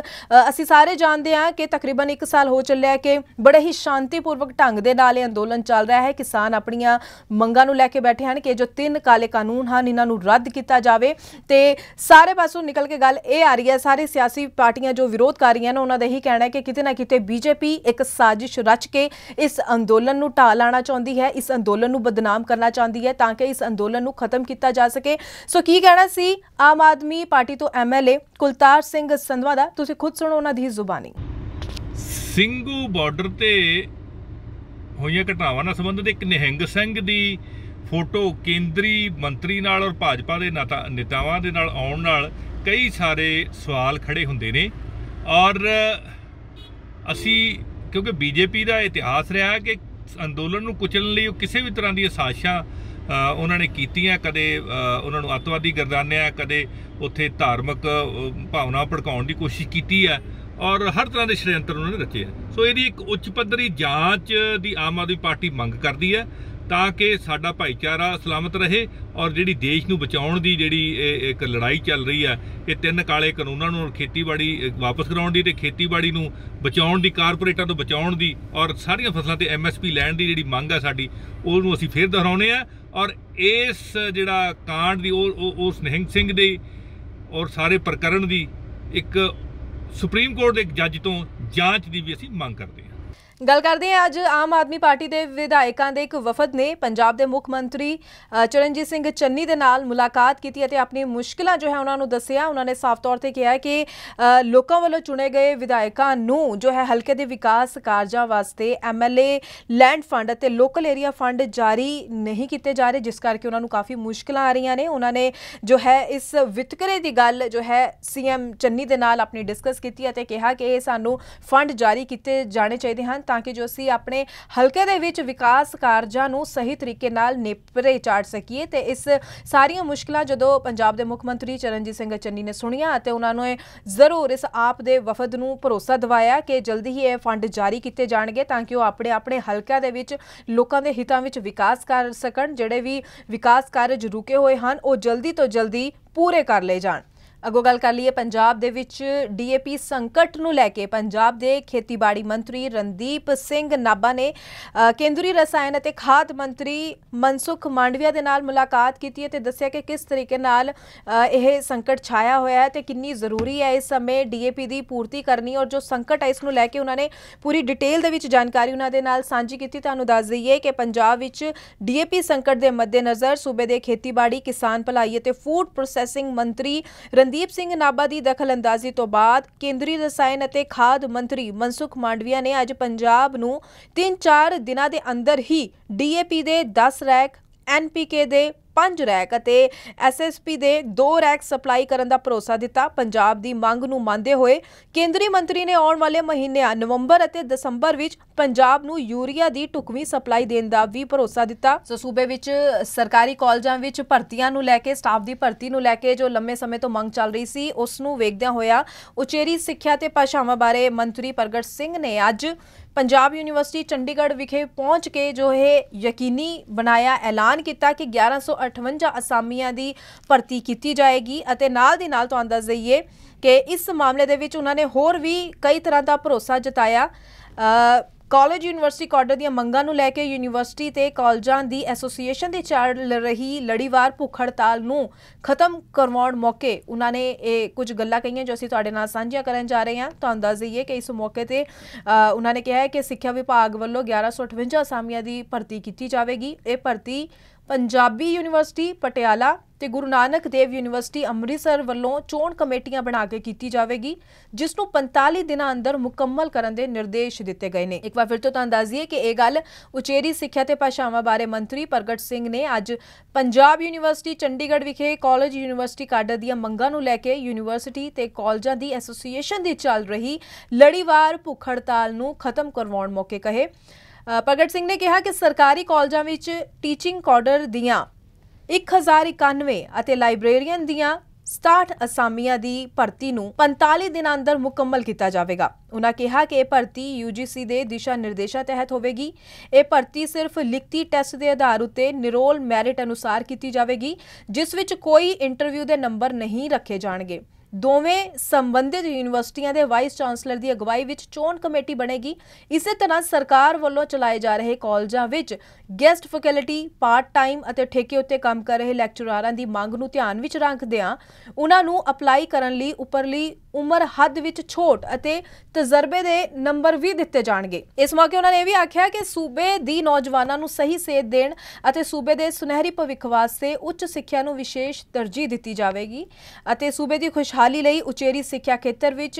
ਅਸੀਂ ਸਾਰੇ ਜਾਣਦੇ ਹਾਂ ਕਿ ਤਕਰੀਬਨ 1 ਸਾਲ ਹੋ ਚੱਲਿਆ ਕਿ ਬੜੇ ਹੀ ਸ਼ਾਂਤੀਪੂਰਵਕ ਢੰਗ ਦੇ ਨਾਲ ਇਹ ਅੰਦੋਲਨ ਚੱਲ ਰਿਹਾ ਹੈ ਕਿਸਾਨ ਆਪਣੀਆਂ ਮੰਗਾਂ ਨੂੰ ਲੈ ਕੇ ਬੈਠੇ ਹਨ ਕਿ ਜੋ ਤਿੰਨ ਕਾਲੇ ਕਾਨੂੰਨ ਹਨ ਇਹਨਾਂ ਨੂੰ ਰੱਦ ਕੀਤਾ ਜਾਵੇ ਤੇ ਸਾਰੇ ਪਾਸੋਂ ਨਿਕਲ ਕੇ ਗੱਲ ਇਹ ਆ ਰਹੀ ਹੈ ਸਾਰੇ ਸਿਆਸੀ ਪਾਰਟੀਆਂ ਜੋ ਵਿਰੋਧ ਕਰ ਰਹੀਆਂ ਨੇ ਉਹਨਾਂ ਦਾ ਇਹੀ ਕਹਿਣਾ ਹੈ ਕਿ ਕਿਤੇ ਨਾ ਕਿਤੇ ਬੀਜੇਪੀ ਇੱਕ ਸਾਜ਼ਿਸ਼ ਰਚ ਕੇ ਇਸ ਅੰਦੋਲਨ ਨੂੰ ਢਾਹ ਲਾਣਾ ਚਾਹੁੰਦੀ ਹੈ ਇਸ ਅੰਦੋਲਨ ਨੂੰ ਬਦਨਾਮ ਕਰਨਾ ਚਾਹੁੰਦੀ ਹੈ ਤਾਂ ਕਿ ਇਸ ਅੰਦੋਲਨ ਨੂੰ ਖਤਮ ਕੀਤਾ ਜਾ ਸਕੇ ਸੋ ਕੀ ਕਹਿਣਾ ਸੀ ਆਮ ਆਦਮੀ ਪਾਰਟੀ ਤੋਂ ਐਮਐਲਏ ਕੁਲਤਾਰ ਸਿੰਘ ਸਿੰਘ ਸੰਧਵਾ ਦਾ ਤੁਸੀਂ ਖੁਦ ਸੁਣੋ ਉਹਨਾਂ ਦੀ ਜ਼ੁਬਾਨੀ ਸਿੰਘੂ ਬਾਰਡਰ ਤੇ ਹੋਈਆਂ ਘਟਨਾਵਾਂ ਨਾਲ ਸੰਬੰਧਿਤ ਇੱਕ ਨਿਹੰਗ ਸਿੰਘ ਦੀ ਫੋਟੋ ਕੇਂਦਰੀ ਮੰਤਰੀ ਨਾਲ ਔਰ ਭਾਜਪਾ ਦੇ ਨੇਤਾਵਾਂ ਦੇ ਨਾਲ ਆਉਣ ਨਾਲ ਕਈ ਸਾਰੇ ਸਵਾਲ ਖੜੇ ਹੁੰਦੇ ਨੇ ਔਰ ਅਸੀਂ ਕਿਉਂਕਿ ਬੀਜੇਪੀ ਦਾ ਇਤਿਹਾਸ ਰਿਹਾ ਕਿ ਅੰਦੋਲਨ ਨੂੰ ਕੁਚਲਣ ਲਈ ਉਹ ਕਿਸੇ ਵੀ ਤਰ੍ਹਾਂ ਦੀਆਂ ਸਾਜ਼ਿਸ਼ਾਂ ਉਹਨਾਂ ਨੇ ਕੀਤੀਆਂ ਕਦੇ ਉਹਨਾਂ ਨੂੰ ਅਤਵਾਦੀ ਗਰਦਾਨਿਆ ਕਦੇ ਉੱਥੇ ਧਾਰਮਿਕ ਭਾਵਨਾ ਭੜਕਾਉਣ ਦੀ ਕੋਸ਼ਿਸ਼ ਕੀਤੀ ਹੈ ਔਰ ਹਰ ਤਰ੍ਹਾਂ ਦੇ ਸ਼੍ਰੇਯੰਤਰ ਉਹਨਾਂ ਨੇ ਰਚੇ ਹੈ ਸੋ ਇਹਦੀ ਇੱਕ ਉੱਚ ਪੱਧਰੀ ਜਾਂਚ ਦੀ ਆਮ ਆਦਮੀ ਪਾਰਟੀ ਮੰਗ ਕਰਦੀ ਹੈ ਤਾਂ ਕਿ ਸਾਡਾ ਭਾਈਚਾਰਾ ਸਲਾਮਤ ਰਹੇ ਔਰ ਜਿਹੜੀ ਦੇਸ਼ ਨੂੰ ਬਚਾਉਣ ਦੀ ਜਿਹੜੀ ਇੱਕ ਲੜਾਈ ਚੱਲ ਰਹੀ ਹੈ ਇਹ ਤਿੰਨ ਕਾਲੇ ਕਾਨੂੰਨਾਂ ਨੂੰ ਖੇਤੀਬਾੜੀ ਵਾਪਸ ਕਰਾਉਣ ਦੀ ਤੇ ਖੇਤੀਬਾੜੀ ਨੂੰ ਬਚਾਉਣ ਦੀ ਕਾਰਪੋਰੇਟਾਂ ਤੋਂ ਬਚਾਉਣ ਦੀ ਔਰ ਸਾਰੀਆਂ ਫਸਲਾਂ ਤੇ ਐਮਐਸਪੀ ਲੈਣ ਦੀ ਜਿਹੜੀ ਮੰਗ ਹੈ ਸਾਡੀ ਉਹਨੂੰ ਅਸੀਂ ਫੇਰ ਦੁਹਰਾਉਨੇ ਆ ਔਰ ਇਸ ਜਿਹੜਾ ਕਾਂਡ ਦੀ ਉਹ ਉਸ ਨਿਹੰਗ ਸਿੰਘ ਦੇ ਔਰ ਸਾਰੇ ਪ੍ਰਕਰਨ ਦੀ ਇੱਕ ਸੁਪਰੀਮ ਕੋਰਟ ਦੇ ਇੱਕ ਜੱਜ ਤੋਂ ਜਾਂਚ ਦੀ ਵੀ ਅਸੀਂ ਮੰਗ ਕਰਦੇ ਹਾਂ ਗੱਲ ਕਰਦੇ ਹਾਂ ਅੱਜ ਆਮ ਆਦਮੀ ਪਾਰਟੀ ਦੇ ਵਿਧਾਇਕਾਂ ਦੇ ਇੱਕ ਵਫਦ ਨੇ ਪੰਜਾਬ ਦੇ ਮੁੱਖ ਮੰਤਰੀ ਚਰਨਜੀਤ ਸਿੰਘ ਚੰਨੀ ਦੇ ਨਾਲ ਮੁਲਾਕਾਤ ਕੀਤੀ ਅਤੇ ਆਪਣੀ ਮੁਸ਼ਕਲਾਂ ਜੋ ਹੈ ਉਹਨਾਂ ਨੂੰ ਦੱਸਿਆ ਉਹਨਾਂ ਨੇ ਸਾਫ਼ ਤੌਰ ਤੇ ਕਿਹਾ ਕਿ ਲੋਕਾਂ ਵੱਲੋਂ ਚੁਣੇ ਗਏ ਵਿਧਾਇਕਾਂ ਨੂੰ ਜੋ ਹੈ ਹਲਕੇ ਦੇ ਵਿਕਾਸ ਕਾਰਜਾਂ ਵਾਸਤੇ ਐਮਐਲਏ ਲੈਂਡ ਫੰਡ ਅਤੇ ਲੋਕਲ ਏਰੀਆ ਫੰਡ ਜਾਰੀ ਨਹੀਂ ਕੀਤੇ ਜਾ ਰਹੇ ਜਿਸ ਕਰਕੇ ਉਹਨਾਂ ਨੂੰ ਕਾਫੀ ਮੁਸ਼ਕਲਾਂ ਆ ਰਹੀਆਂ ਨੇ ਉਹਨਾਂ ਨੇ ਜੋ ਹੈ ਇਸ ਵਿਤਕਰੇ ਦੀ ਗੱਲ ਜੋ ਹੈ ਸੀਐਮ ਚੰਨੀ ਦੇ ਨਾਲ ਆਪਣੀ ਡਿਸਕਸ ਕੀਤੀ ਅਤੇ ਕਿਹਾ ਕਿ ਇਹ ਸਾਨੂੰ ਫੰਡ ਜਾਰੀ ਕੀਤੇ ਜਾਣੇ ਚਾਹੀਦੇ ਹਨ ਤਾਂ ਕਿ ਜੋ ਅਸੀਂ ਆਪਣੇ ਹਲਕੇ ਦੇ ਵਿੱਚ ਵਿਕਾਸ ਕਾਰਜਾਂ ਨੂੰ ਸਹੀ ਤਰੀਕੇ ਨਾਲ ਨੇਪਰੇ ਚਾੜ ਸਕੀਏ ਤੇ ਇਸ ਸਾਰੀਆਂ ਮੁਸ਼ਕਲਾਂ ਜਦੋਂ ਪੰਜਾਬ ਦੇ ਮੁੱਖ ਮੰਤਰੀ ਚਰਨਜੀਤ ਸਿੰਘ ਚੰਨੀ ਨੇ ਸੁਣੀਆਂ ਅਤੇ ਉਹਨਾਂ ਨੇ ਜ਼ਰੂਰ ਇਸ ਆਪ ਦੇ ਵਫਦ ਨੂੰ ਭਰੋਸਾ ਦਿਵਾਇਆ ਕਿ ਜਲਦੀ ਹੀ ਇਹ ਫੰਡ ਜਾਰੀ ਕੀਤੇ ਜਾਣਗੇ ਤਾਂ ਕਿ ਉਹ ਆਪਣੇ ਆਪਣੇ ਹਲਕਿਆਂ ਦੇ ਵਿੱਚ ਲੋਕਾਂ ਦੇ ਹਿੱਤਾਂ ਵਿੱਚ ਵਿਕਾਸ ਕਰ ਸਕਣ ਜਿਹੜੇ ਵੀ ਵਿਕਾਸ ਕਾਰਜ ਰੁਕੇ ਹੋਏ ਹਨ ਉਹ ਜਲਦੀ ਤੋਂ ਜਲਦੀ ਪੂਰੇ ਕਰ ਲਏ ਜਾਣ ਅਗੋ ਗੱਲ ਕਰ ਲਈਏ ਪੰਜਾਬ ਦੇ ਵਿੱਚ ਡੀਏਪੀ ਸੰਕਟ ਨੂੰ ਲੈ ਕੇ ਪੰਜਾਬ ਦੇ ਖੇਤੀਬਾੜੀ ਮੰਤਰੀ ਰਣਦੀਪ ਸਿੰਘ ਨਾਬਾ ਨੇ ਕੇਂਦਰੀ ਰਸਾਇਣ ਅਤੇ ਖਾਦ ਮੰਤਰੀ ਮਨਸੁਖ ਮਾਂਡਵਿਆ ਦੇ ਨਾਲ ਮੁਲਾਕਾਤ ਕੀਤੀ ਹੈ ਤੇ ਦੱਸਿਆ ਕਿ ਕਿਸ ਤਰੀਕੇ ਨਾਲ ਇਹ ਸੰਕਟ ਛਾਇਆ ਹੋਇਆ ਹੈ ਤੇ ਕਿੰਨੀ ਜ਼ਰੂਰੀ ਹੈ ਇਸ ਸਮੇਂ ਡੀਏਪੀ ਦੀ ਪੂਰਤੀ ਕਰਨੀ ਔਰ ਜੋ ਸੰਕਟ ਹੈ ਇਸ ਨੂੰ ਲੈ ਕੇ ਉਹਨਾਂ ਨੇ ਪੂਰੀ ਡਿਟੇਲ ਦੇ ਵਿੱਚ ਜਾਣਕਾਰੀ ਉਹਨਾਂ ਦੇ ਨਾਲ ਸਾਂਝੀ ਕੀਤੀ ਤੁਹਾਨੂੰ ਦੱਸ ਦਈਏ ਕਿ ਪੰਜਾਬ ਵਿੱਚ ਡੀਏਪੀ ਸੰਕਟ ਦੇ ਮੱਦੇਨਜ਼ਰ ਸੂਬੇ ਦੇ ਖੇਤੀਬਾੜੀ ਕਿਸਾਨ ਭਲਾਈ ਅਤੇ ਫੂਡ ਪ੍ਰੋਸੈਸਿੰਗ ਮੰਤਰੀ ਮਨਦੀਪ ਸਿੰਘ ਨਾਬਾ ਦੀ ਦਖਲਅੰਦਾਜ਼ੀ ਤੋਂ ਬਾਅਦ ਕੇਂਦਰੀ ਰਸਾਇਣ ਅਤੇ ਖਾਦ ਮੰਤਰੀ ਮਨਸੁਖ ਮਾਂਡਵੀਆ ਨੇ ਅੱਜ ਪੰਜਾਬ ਨੂੰ 3-4 ਦਿਨਾਂ ਦੇ ਅੰਦਰ ਹੀ ਡੀਏਪੀ ਦੇ 10 ਰੈਕ ਐਨਪੀਕੇ ਦੇ 5 ਰੈਕ ਅਤੇ ਐਸਐਸਪੀ ਦੇ 2 ਰੈਕ ਸਪਲਾਈ ਕਰਨ ਦਾ ਭਰੋਸਾ ਦਿੱਤਾ ਪੰਜਾਬ ਦੀ ਮੰਗ ਨੂੰ ਮੰਨਦੇ ਹੋਏ ਕੇਂਦਰੀ ਮੰਤਰੀ ਨੇ ਆਉਣ ਵਾਲੇ ਮਹੀਨਿਆਂ ਨਵੰਬਰ ਅਤੇ ਦਸੰਬਰ ਵਿੱਚ ਪੰਜਾਬ ਨੂੰ ਯੂਰੀਆ ਦੀ ਟੁਕਵੀਂ ਸਪਲਾਈ ਦੇਣ ਦਾ ਵੀ ਭਰੋਸਾ ਦਿੱਤਾ ਸੋ ਸੂਬੇ ਵਿੱਚ ਸਰਕਾਰੀ ਕਾਲਜਾਂ ਵਿੱਚ ਭਰਤੀਆਂ ਨੂੰ ਲੈ ਕੇ ਸਟਾਫ ਦੀ ਭਰਤੀ ਨੂੰ ਲੈ ਕੇ ਜੋ ਲੰਮੇ ਸਮੇਂ ਤੋਂ ਮੰਗ ਚੱਲ ਰਹੀ ਸੀ ਉਸ ਨੂੰ ਵੇਖਦਿਆਂ ਹੋਇਆ ਉਚੇਰੀ ਸਿੱਖਿਆ ਤੇ ਭਾਸ਼ਾਵਾਂ ਬਾਰੇ ਮੰਤਰੀ ਪ੍ਰਗਟ ਸਿੰਘ ਨੇ ਅੱਜ ਪੰਜਾਬ ਯੂਨੀਵਰਸਿਟੀ ਚੰਡੀਗੜ੍ਹ ਵਿਖੇ ਪਹੁੰਚ ਕੇ ਜੋ ਹੈ ਯਕੀਨੀ ਬਣਾਇਆ ਐਲਾਨ ਕੀਤਾ ਕਿ 1158 ਅਸਾਮੀਆਂ ਦੀ ਭਰਤੀ ਕੀਤੀ ਜਾਏਗੀ ਅਤੇ ਨਾਲ ਦੀ ਨਾਲ ਤੁਹਾਨੂੰ ਦੱਸ ਦਈਏ ਕਿ ਇਸ ਮਾਮਲੇ ਦੇ ਵਿੱਚ ਉਹਨਾਂ ਨੇ ਹੋਰ ਵੀ ਕਈ ਤਰ੍ਹਾਂ ਦਾ ਭਰੋਸਾ ਜਤਾਇਆ ਕਾਲਜ ਯੂਨੀਵਰਸਿਟੀ ਕਾਡਰ ਦੀਆਂ ਮੰਗਾਂ ਨੂੰ ਲੈ ਕੇ ਯੂਨੀਵਰਸਿਟੀ ਤੇ ਕਾਲਜਾਂ ਦੀ ਐਸੋਸੀਏਸ਼ਨ ਦੇ ਚੱਲ ਰਹੀ ਲੜੀਵਾਰ ਭੁੱਖ ਹੜਤਾਲ ਨੂੰ ਖਤਮ ਕਰਵਾਉਣ ਮੌਕੇ ਉਹਨਾਂ ਨੇ ਇਹ ਕੁਝ ਗੱਲਾਂ ਕਹੀਆਂ ਜੋ ਅਸੀਂ ਤੁਹਾਡੇ ਨਾਲ ਸਾਂਝੀਆਂ ਕਰਨ ਜਾ ਰਹੇ ਹਾਂ ਤੁਹਾਨੂੰ ਦੱਸ ਦਈਏ ਕਿ ਇਸ ਮੌਕੇ ਤੇ ਉਹਨਾਂ ਨੇ ਕਿਹਾ ਹੈ ਕਿ ਸਿੱਖਿਆ ਵਿਭਾਗ ਵੱਲੋਂ 1158 ਅਸਾਮੀਆਂ ਦੀ ਭਰਤੀ ਕੀਤੀ ਜਾਵੇਗੀ ਇਹ ਭਰਤੀ ਪੰਜਾਬੀ ਯੂਨੀਵਰਸਿਟੀ ਪਟਿਆਲਾ ਤੇ ਗੁਰੂ ਨਾਨਕ ਦੇਵ ਯੂਨੀਵਰਸਿਟੀ ਅੰਮ੍ਰਿਤਸਰ ਵੱਲੋਂ ਚੋਣ ਕਮੇਟੀਆਂ ਬਣਾ ਕੇ ਕੀਤੀ ਜਾਵੇਗੀ ਜਿਸ ਨੂੰ 45 ਦਿਨਾਂ ਅੰਦਰ ਮੁਕੰਮਲ ਕਰਨ ਦੇ ਨਿਰਦੇਸ਼ ਦਿੱਤੇ ਗਏ ਨੇ ਇੱਕ ਵਾਰ ਫਿਰ ਤੋਂ ਤਾਂ ਅੰਦਾਜ਼ੀਏ ਕਿ ਇਹ ਗੱਲ ਉਚੇਰੀ ਸਿੱਖਿਆ ਤੇ ਭਾਸ਼ਾਵਾਂ ਬਾਰੇ ਮੰਤਰੀ ਪ੍ਰਗਟ ਸਿੰਘ ਨੇ ਅੱਜ ਪੰਜਾਬ ਯੂਨੀਵਰਸਿਟੀ ਚੰਡੀਗੜ੍ਹ ਵਿਖੇ ਕਾਲਜ ਯੂਨੀਵਰਸਿਟੀ ਕਾਡਰ ਦੀਆਂ ਮੰਗਾਂ ਨੂੰ ਲੈ ਕੇ ਯੂਨੀਵਰਸਿਟੀ ਤੇ ਕਾਲਜਾਂ ਦੀ ਐਸੋਸੀਏਸ਼ਨ ਦੀ ਚੱਲ ਰਹੀ ਲੜੀਵਾਰ ਭੁੱਖ ਹੜਤਾਲ ਨੂੰ ਖਤਮ ਕਰਵਾਉਣ ਮੌਕੇ ਕਹੇ ਪ੍ਰਗਟ ਸਿੰਘ ਨੇ ਕਿਹਾ ਕਿ ਸਰਕਾਰੀ ਕਾਲਜਾਂ ਵਿੱਚ ਟੀਚਿੰਗ ਕਾਡਰ ਦੀਆਂ 1091 ਅਤੇ ਲਾਇਬ੍ਰੇਰੀਅਨ ਦੀਆਂ 67 ਅਸਾਮੀਆਂ ਦੀ ਭਰਤੀ ਨੂੰ 45 ਦਿਨਾਂ ਅੰਦਰ ਮੁਕੰਮਲ ਕੀਤਾ ਜਾਵੇਗਾ ਉਹਨਾਂ ਕਿਹਾ ਕਿ ਇਹ ਭਰਤੀ UGC ਦੇ ਦਿਸ਼ਾ ਨਿਰਦੇਸ਼ਾਂ ਤਹਿਤ ਹੋਵੇਗੀ ਇਹ ਭਰਤੀ ਸਿਰਫ ਲਿਖਤੀ ਟੈਸਟ ਦੇ ਆਧਾਰ ਉੱਤੇ ਨਿਰੋਲ ਮੈਰਿਟ ਅਨੁਸਾਰ ਕੀਤੀ ਜਾਵੇਗੀ ਜਿਸ ਵਿੱਚ ਕੋਈ ਇੰਟਰਵਿਊ ਦੇ ਨੰਬਰ ਨਹੀਂ ਰੱਖੇ ਜਾਣਗੇ ਦੋਵੇਂ ਸੰਬੰਧਿਤ ਯੂਨੀਵਰਸਿਟੀਆਂ ਦੇ ਵਾਈਸ ਚਾਂਸਲਰ ਦੀ ਅਗਵਾਈ ਵਿੱਚ ਚੋਣ ਕਮੇਟੀ ਬਣੇਗੀ ਇਸੇ ਤਰ੍ਹਾਂ ਸਰਕਾਰ ਵੱਲੋਂ ਚਲਾਏ ਜਾ ਰਹੇ ਕਾਲਜਾਂ ਵਿੱਚ ਗੈਸਟ ਫੈਕਲਟੀ ਪਾਰਟ ਟਾਈਮ ਅਤੇ ਠੇਕੇ ਉੱਤੇ ਕੰਮ ਕਰ ਰਹੇ ਲੈਕਚਰਾਰਾਂ ਦੀ ਮੰਗ ਨੂੰ ਧਿਆਨ ਵਿੱਚ ਰੱਖਦਿਆਂ ਉਹਨਾਂ ਨੂੰ ਅਪਲਾਈ ਕਰਨ ਲਈ ਉੱਪਰਲੀ ਉਮਰ ਹੱਦ ਵਿੱਚ ਛੋਟ ਅਤੇ ਤਜਰਬੇ ਦੇ ਨੰਬਰ ਵੀ ਦਿੱਤੇ ਜਾਣਗੇ ਇਸ ਮੌਕੇ ਉਹਨਾਂ ਨੇ ਇਹ ਵੀ ਆਖਿਆ ਕਿ ਸੂਬੇ ਦੀ ਨੌਜਵਾਨਾਂ ਨੂੰ ਸਹੀ ਸੇਧ ਦੇਣ ਅਤੇ ਸੂਬੇ ਦੇ ਸੁਨਹਿਰੀ ਭਵਿੱਖ ਵਾਸਤੇ ਉੱਚ ਸਿੱਖਿਆ ਨੂੰ ਵਿਸ਼ੇਸ਼ ਤਰਜੀਹ ਦਿੱਤੀ ਜਾਵੇਗੀ ਅਤੇ ਸੂਬੇ ਦੀ ਖੁਸ਼ ਬਹਾਲੀ ਲਈ ਉਚੇਰੀ ਸਿੱਖਿਆ ਖੇਤਰ ਵਿੱਚ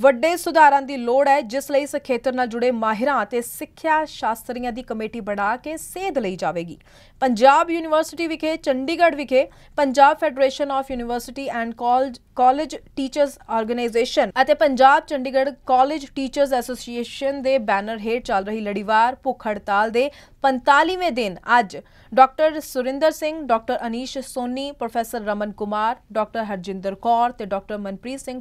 ਵੱਡੇ ਸੁਧਾਰਾਂ ਦੀ ਲੋੜ ਹੈ ਜਿਸ ਲਈ ਇਸ ਖੇਤਰ ਨਾਲ ਜੁੜੇ ਮਾਹਿਰਾਂ ਅਤੇ ਸਿੱਖਿਆ ਸ਼ਾਸਤਰੀਆਂ ਦੀ ਕਮੇਟੀ ਬਣਾ ਕੇ ਸੇਧ ਲਈ ਜਾਵੇਗੀ ਪੰਜਾਬ ਯੂਨੀਵਰਸਿਟੀ ਵਿਖੇ ਚੰਡੀਗੜ੍ਹ ਵਿਖੇ Punjab federation of university and college college teachers organisation ਅਤੇ Punjab Chandigarh college teachers association ਦੇ ਬੈਨਰ ਹੇਠ ਚੱਲ ਰਹੀ ਲੜੀਵਾਰ ਭੁੱਖ ਹੜਤਾਲ ਦੇ 45ਵੇਂ ਦਿਨ ਅੱਜ doctor Surinder Singh doctor Anish Soni professor Raman Kumar doctor Harjinder Kaur ਤੇ ਡਾਕਟਰ ਮਨਪ੍ਰੀਤ ਸਿੰਘ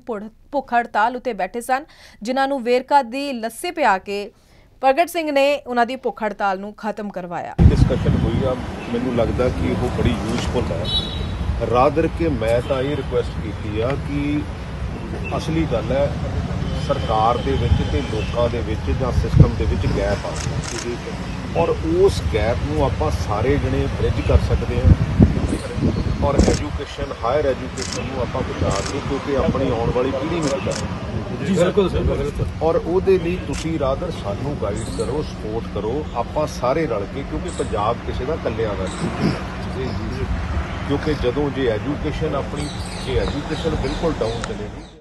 ਭੁੱਖ ਹੜਤਾਲ ਉਤੇ ਬੈਠੇ ਸਨ ਜਿਨ੍ਹਾਂ ਨੂੰ ਵੇਰਕਾ ਦੀ ਲੱਸੇ ਪਿਆ ਕੇ ਪ੍ਰਗਟ ਸਿੰਘ ਨੇ ਉਹਨਾਂ ਦੀ ਭੁੱਖ ਹੜਤਾਲ ਨੂੰ ਖਤਮ ਕਰਵਾਇਆ ਡਿਸਕਸ਼ਨ ਹੋਈ ਆ ਮੈਨੂੰ ਲੱਗਦਾ ਕਿ ਉਹ ਬੜੀ ਯੂਸਫੁਲ ਹੈ ਰਾਦਰ ਕੇ ਮੈਂ ਤਾਂ ਇਹ ਰਿਕੁਐਸਟ ਕੀਤੀ ਆ ਕਿ ਅਸਲੀ ਗੱਲ ਹੈ ਸਰਕਾਰ ਦੇ ਵਿੱਚ ਤੇ ਲੋਕਾਂ ਦੇ ਵਿੱਚ ਜਾਂ ਸਿਸਟਮ ਦੇ ਵਿੱਚ ਗੈਪ ਆ ਔਰ ਉਸ ਗੈਪ ਨੂੰ ਆਪਾਂ ਸਾਰੇ ਜਣੇ ਬ੍ਰਿਜ ਕਰ ਸਕਦੇ ਹਾਂ ਔਰ ਐਜੂਕੇਸ਼ਨ ਹਾਇਰ ਐਜੂਕੇਸ਼ਨ ਨੂੰ ਆਪਾਂ ਬਚਾ ਕੇ ਕਿਉਂਕਿ ਆਪਣੀ ਆਉਣ ਵਾਲੀ ਪੀੜ੍ਹੀ ਨੂੰ ਬਚਾਓ ਜੀ ਬਿਲਕੁਲ ਔਰ ਉਹਦੇ ਲਈ ਤੁਸੀਂ ਰਾਦਰ ਸਾਨੂੰ ਗਾਈਡ ਕਰੋ ਸਪੋਰਟ ਕਰੋ ਆਪਾਂ ਸਾਰੇ ਰਲ ਕੇ ਕਿਉਂਕਿ ਪੰਜਾਬ ਕਿਸੇ ਦਾ ਕੱਲਿਆਂ ਦਾ ਨਹੀਂ ਕਿਉਂਕਿ ਜਦੋਂ ਜੇ ਐਜੂਕੇਸ਼ਨ ਆਪਣੀ ਬਿਲਕੁਲ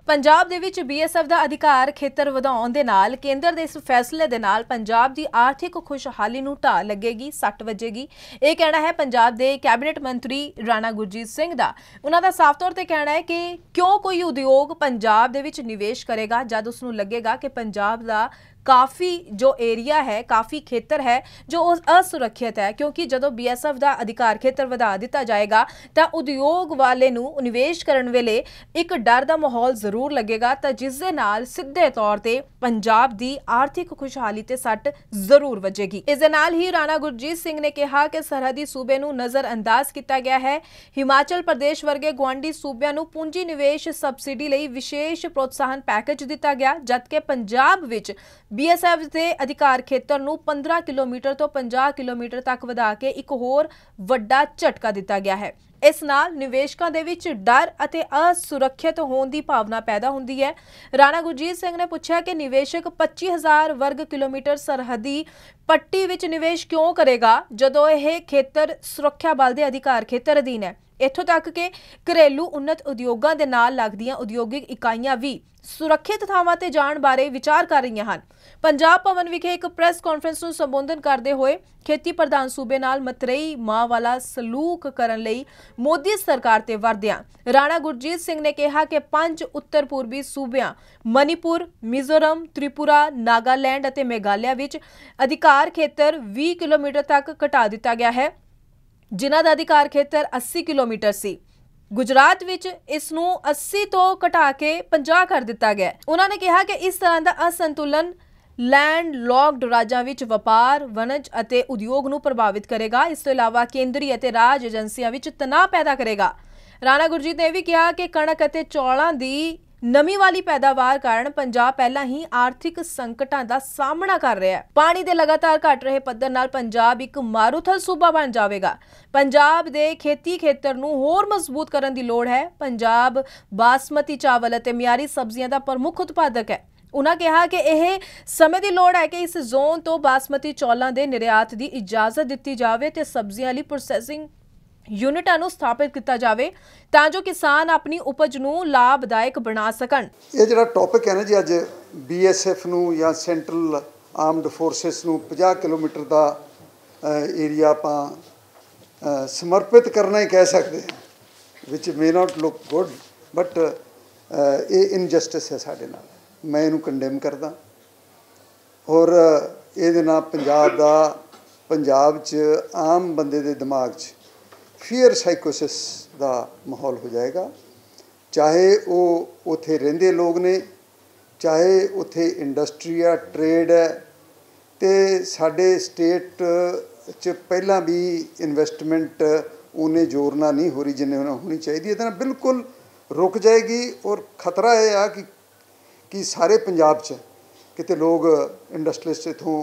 ਪੰਜਾਬ ਦੇ ਵਿੱਚ ਬੀਐਸਐਫ ਦਾ ਅਧਿਕਾਰ ਖੇਤਰ ਵਧਾਉਣ ਦੇ ਨਾਲ ਕੇਂਦਰ ਦੇ ਇਸ ਫੈਸਲੇ ਦੇ ਨਾਲ ਪੰਜਾਬ ਦੀ ਆਰਥਿਕ ਖੁਸ਼ਹਾਲੀ ਨੂੰ ਢਾਹ ਲੱਗੇਗੀ ਸੱਟ ਵਜੇਗੀ ਇਹ ਕਹਿਣਾ ਹੈ ਪੰਜਾਬ ਦੇ ਕੈਬਨਿਟ ਮੰਤਰੀ ਰਾਣਾ ਗੁਰਜੀਤ ਸਿੰਘ ਦਾ ਉਹਨਾਂ ਦਾ ਸਾਫ਼ ਤੌਰ ਤੇ ਕਹਿਣਾ ਹੈ ਕਿ ਕਿਉਂ ਕੋਈ ਉਦਯੋਗ ਪੰਜਾਬ ਦੇ ਵਿੱਚ ਨਿਵੇਸ਼ ਕਰੇਗਾ ਜਦ ਉਸ ਨੂੰ ਲੱਗੇਗਾ ਕਿ ਪੰਜਾਬ ਦਾ ਕਾਫੀ ਜੋ ਏਰੀਆ ਹੈ ਕਾਫੀ ਖੇਤਰ ਹੈ ਜੋ ਅਸੁਰੱਖਿਅਤ ਹੈ ਕਿਉਂਕਿ ਜਦੋਂ ਬੀਐਸਐਫ ਦਾ ਅਧਿਕਾਰ ਖੇਤਰ ਵਧਾ ਦਿੱਤਾ ਜਾਏਗਾ ਤਾਂ ਉਦਯੋਗ ਵਾਲੇ ਨੂੰ ਨਿਵੇਸ਼ ਕਰਨ ਵੇਲੇ ਇੱਕ ਡਰ ਦਾ ਮਾਹੌਲ ਜ਼ਰੂਰ ਲੱਗੇਗਾ ਤਾਂ ਜਿਸ ਦੇ ਨਾਲ ਸਿੱਧੇ ਤੌਰ ਤੇ ਪੰਜਾਬ ਦੀ ਆਰਥਿਕ ਖੁਸ਼ਹਾਲੀ ਤੇ ਸੱਟ ਜ਼ਰੂਰ ਵੱਜੇਗੀ ਇਸ ਦੇ ਨਾਲ ਹੀ ਰਾਣਾ ਗੁਰਜੀਤ ਸਿੰਘ ਨੇ ਕਿਹਾ ਕਿ ਸਰਹੱਦੀ ਸੂਬੇ ਨੂੰ ਨਜ਼ਰ ਅੰਦਾਜ਼ ਕੀਤਾ ਗਿਆ ਹੈ ਹਿਮਾਚਲ ਪ੍ਰਦੇਸ਼ ਵਰਗੇ ਗਵਾਂਡੀ ਸੂਬਿਆਂ ਨੂੰ ਪੂੰਜੀ ਨਿਵੇਸ਼ ਸਬਸਿਡੀ ਲਈ ਵਿਸ਼ੇਸ਼ ਪ੍ਰੋਤਸਾਹਨ ਪੈਕੇਜ ਦਿੱਤਾ ਗਿਆ ਜਦਕਿ ਪੰਜਾਬ ਵਿੱਚ ਬੀਐਸਐਫ ਦੇ ਅਧਿਕਾਰ ਖੇਤਰ ਨੂੰ 15 ਕਿਲੋਮੀਟਰ ਤੋਂ 50 ਕਿਲੋਮੀਟਰ ਤੱਕ ਵਧਾ ਕੇ ਇੱਕ ਹੋਰ ਵੱਡਾ ਝਟਕਾ ਦਿੱਤਾ ਗਿਆ ਹੈ ਇਸ ਨਾਲ ਨਿਵੇਸ਼ਕਾਂ ਦੇ ਵਿੱਚ ਡਰ ਅਤੇ ਅਸੁਰੱਖਿਅਤ ਹੋਣ ਦੀ ਭਾਵਨਾ ਪੈਦਾ ਹੁੰਦੀ ਹੈ ਰਾਣਾ ਗੁਰਜੀਤ ਸਿੰਘ ਨੇ ਪੁੱਛਿਆ ਕਿ ਨਿਵੇਸ਼ਕ 25000 ਵਰਗ ਕਿਲੋਮੀਟਰ ਸਰਹੱਦੀ ਪੱਟੀ ਵਿੱਚ ਨਿਵੇਸ਼ ਕਿਉਂ ਕਰੇਗਾ ਜਦੋਂ ਇਹ ਖੇਤਰ ਸੁਰੱਖਿਆ ਬਲ ਦੇ ਅਧਿਕਾਰ ਖੇਤਰ ਅਧੀਨ ਹੈ ਇੱਥੋਂ ਤੱਕ ਕਿ ਘਰੇਲੂ ਉਨਤ ਉਦਯੋਗਾਂ ਦੇ ਨਾਲ ਲੱਗਦੀਆਂ ਉਦਯੋਗਿਕ ਇਕਾਈਆਂ ਵੀ ਸੁਰੱਖਿਅਤ ਥਾਵਾਂ ਤੇ ਜਾਣ ਬਾਰੇ ਵਿਚਾਰ ਕਰ ਰਹੀਆਂ ਹਨ ਪੰਜਾਬ ਭਵਨ ਵਿਖੇ ਇੱਕ ਪ੍ਰੈਸ ਕਾਨਫਰੰਸ ਨੂੰ ਸੰਬੋਧਨ ਕਰਦੇ ਹੋਏ ਖੇਤੀ ਪ੍ਰਧਾਨ ਸੂਬੇ ਨਾਲ ਮਤਰੇਈ ਮਾਂ ਵਾਲਾ ਸਲੂਕ ਕਰਨ ਲਈ ਮੋਦੀ ਸਰਕਾਰ ਤੇ ਵਰਦਿਆਂ ਰਾਣਾ ਗੁਰਜੀਤ ਸਿੰਘ ਨੇ ਕਿਹਾ ਕਿ ਪੰਜ ਉੱਤਰ ਪੂਰਬੀ ਸੂਬਿਆਂ ਮਨੀਪੁਰ ਮਿਜ਼ੋਰਮ ਤ੍ਰਿਪੁਰਾ ਨਾਗਾਲੈਂਡ ਅਤੇ ਮੇਘਾਲਿਆ ਵਿੱਚ ਅਧਿਕਾਰ ਖੇਤਰ 20 ਕਿਲੋਮੀਟਰ ਤੱਕ ਘਟਾ ਦਿੱਤਾ ਗਿਆ ਹੈ ਜਿਨ੍ਹਾਂ ਦਾ ਅਧਿਕਾਰ ਖੇਤਰ 80 ਕਿਲੋਮੀਟਰ ਸੀ ਗੁਜਰਾਤ ਵਿੱਚ ਇਸ ਨੂੰ 80 ਤੋਂ ਘਟਾ ਕੇ 50 ਕਰ ਦਿੱਤਾ ਗਿਆ ਉਹਨਾਂ ਨੇ ਕਿਹਾ ਕਿ ਇਸ ਤਰ੍ਹਾਂ ਦਾ ਅਸੰਤੁਲਨ ਲੈਂਡ ਲੌਕਡ ਰਾਜਾਂ ਵਿੱਚ ਵਪਾਰ, ਵਣਜ ਅਤੇ ਉਦਯੋਗ ਨੂੰ ਪ੍ਰਭਾਵਿਤ ਕਰੇਗਾ ਇਸ ਤੋਂ ਇਲਾਵਾ ਕੇਂਦਰੀ ਅਤੇ ਰਾਜ ਏਜੰਸੀਆਂ ਵਿੱਚ ਤਣਾਅ ਪੈਦਾ ਕਰੇਗਾ ਰਾਣਾ ਗੁਰਜੀਤ ਨੇ ਵੀ ਕਿਹਾ ਕਿ ਕਣਕ ਅਤੇ ਚੌਲਾਂ ਦੀ ਨਮੀ ਵਾਲੀ ਪੈਦਾਵਾਰ ਕਾਰਨ ਪੰਜਾਬ ਪਹਿਲਾਂ ਹੀ ਆਰਥਿਕ ਸੰਕਟਾਂ ਦਾ ਸਾਹਮਣਾ ਕਰ ਰਿਹਾ ਹੈ ਪਾਣੀ ਦੇ ਲਗਾਤਾਰ ਘਟ ਰਹੇ ਪੱਧਰ ਨਾਲ ਪੰਜਾਬ ਇੱਕ ਮਾਰੂਥਲ ਸੂਬਾ ਬਣ ਜਾਵੇਗਾ ਪੰਜਾਬ ਦੇ ਖੇਤੀ ਖੇਤਰ ਨੂੰ ਹੋਰ ਮਜ਼ਬੂਤ ਕਰਨ ਦੀ ਲੋੜ ਹੈ ਪੰਜਾਬ ਬਾਸਮਤੀ ਚਾਵਲ ਅਤੇ ਮਿਆਰੀ ਸਬਜ਼ੀਆਂ ਦਾ ਪ੍ਰਮੁੱਖ ਉਤਪਾਦਕ ਹੈ ਉਹਨਾਂ ਕਿਹਾ ਕਿ ਇਹ ਸਮੇਂ ਦੀ ਲੋੜ ਹੈ ਕਿ ਇਸ ਜ਼ੋਨ ਤੋਂ ਬਾਸਮਤੀ ਚੌਲਾਂ ਦੇ ਨਿਰਯਾਤ ਦੀ ਇਜਾਜ਼ਤ ਦਿੱਤੀ ਜਾਵੇ ਤੇ ਸਬਜ਼ੀਆਂ ਲਈ ਪ੍ਰੋਸੈਸਿੰਗ ਯੂਨਿਟਾਂ ਨੂੰ ਸਥਾਪਿਤ ਕੀਤਾ ਜਾਵੇ ਤਾਂ ਜੋ ਕਿਸਾਨ ਆਪਣੀ ਉਪਜ ਨੂੰ ਲਾਭਦਾਇਕ ਬਣਾ ਸਕਣ ਇਹ ਜਿਹੜਾ ਟੌਪਿਕ ਹੈ ਨਾ ਜੀ ਅੱਜ ਬੀਐਸਐਫ ਨੂੰ ਜਾਂ ਸੈਂਟਰਲ ਆਰਮਡ ਫੋਰਸਸ ਨੂੰ 50 ਕਿਲੋਮੀਟਰ ਦਾ ਏਰੀਆ ਆਪਾਂ ਸਮਰਪਿਤ ਕਰਨਾ ਹੀ ਕਹਿ ਸਕਦੇ ਹਾਂ ਵਿਚ may not look good but ਇਹ ਇਨਜਸਟਿਸ ਹੈ ਸਾਡੇ ਨਾਲ ਮੈਂ ਇਹਨੂੰ ਕੰਡੈਮ ਕਰਦਾ ਔਰ ਇਹਦੇ ਨਾਲ ਪੰਜਾਬ ਦਾ ਪੰਜਾਬ 'ਚ ਆਮ ਬੰਦੇ ਦੇ ਦਿਮਾਗ 'ਚ ਫੀਅਰ ਸਾਈਕੋਸਿਸ ਦਾ ਮਾਹੌਲ ਹੋ ਜਾਏਗਾ ਚਾਹੇ ਉਹ ਉਥੇ ਰਹਿੰਦੇ ਲੋਕ ਨੇ ਚਾਹੇ ਉਥੇ ਇੰਡਸਟਰੀ ਆ ਟ੍ਰੇਡ ਹੈ ਤੇ ਸਾਡੇ ਸਟੇਟ ਚ ਪਹਿਲਾਂ ਵੀ ਇਨਵੈਸਟਮੈਂਟ ਉਹਨੇ ਜ਼ੋਰ ਨਾਲ ਨਹੀਂ ਹੋ ਰਹੀ ਜਿੰਨੇ ਹੋਣੀ ਚਾਹੀਦੀ ਹੈ ਤਾਂ ਬਿਲਕੁਲ ਰੁਕ ਜਾਏਗੀ ਔਰ ਖਤਰਾ ਇਹ ਆ ਕਿ ਕਿ ਸਾਰੇ ਪੰਜਾਬ 'ਚ ਕਿਤੇ ਲੋਕ ਇੰਡਸਟਰੀਸ ਇਥੋਂ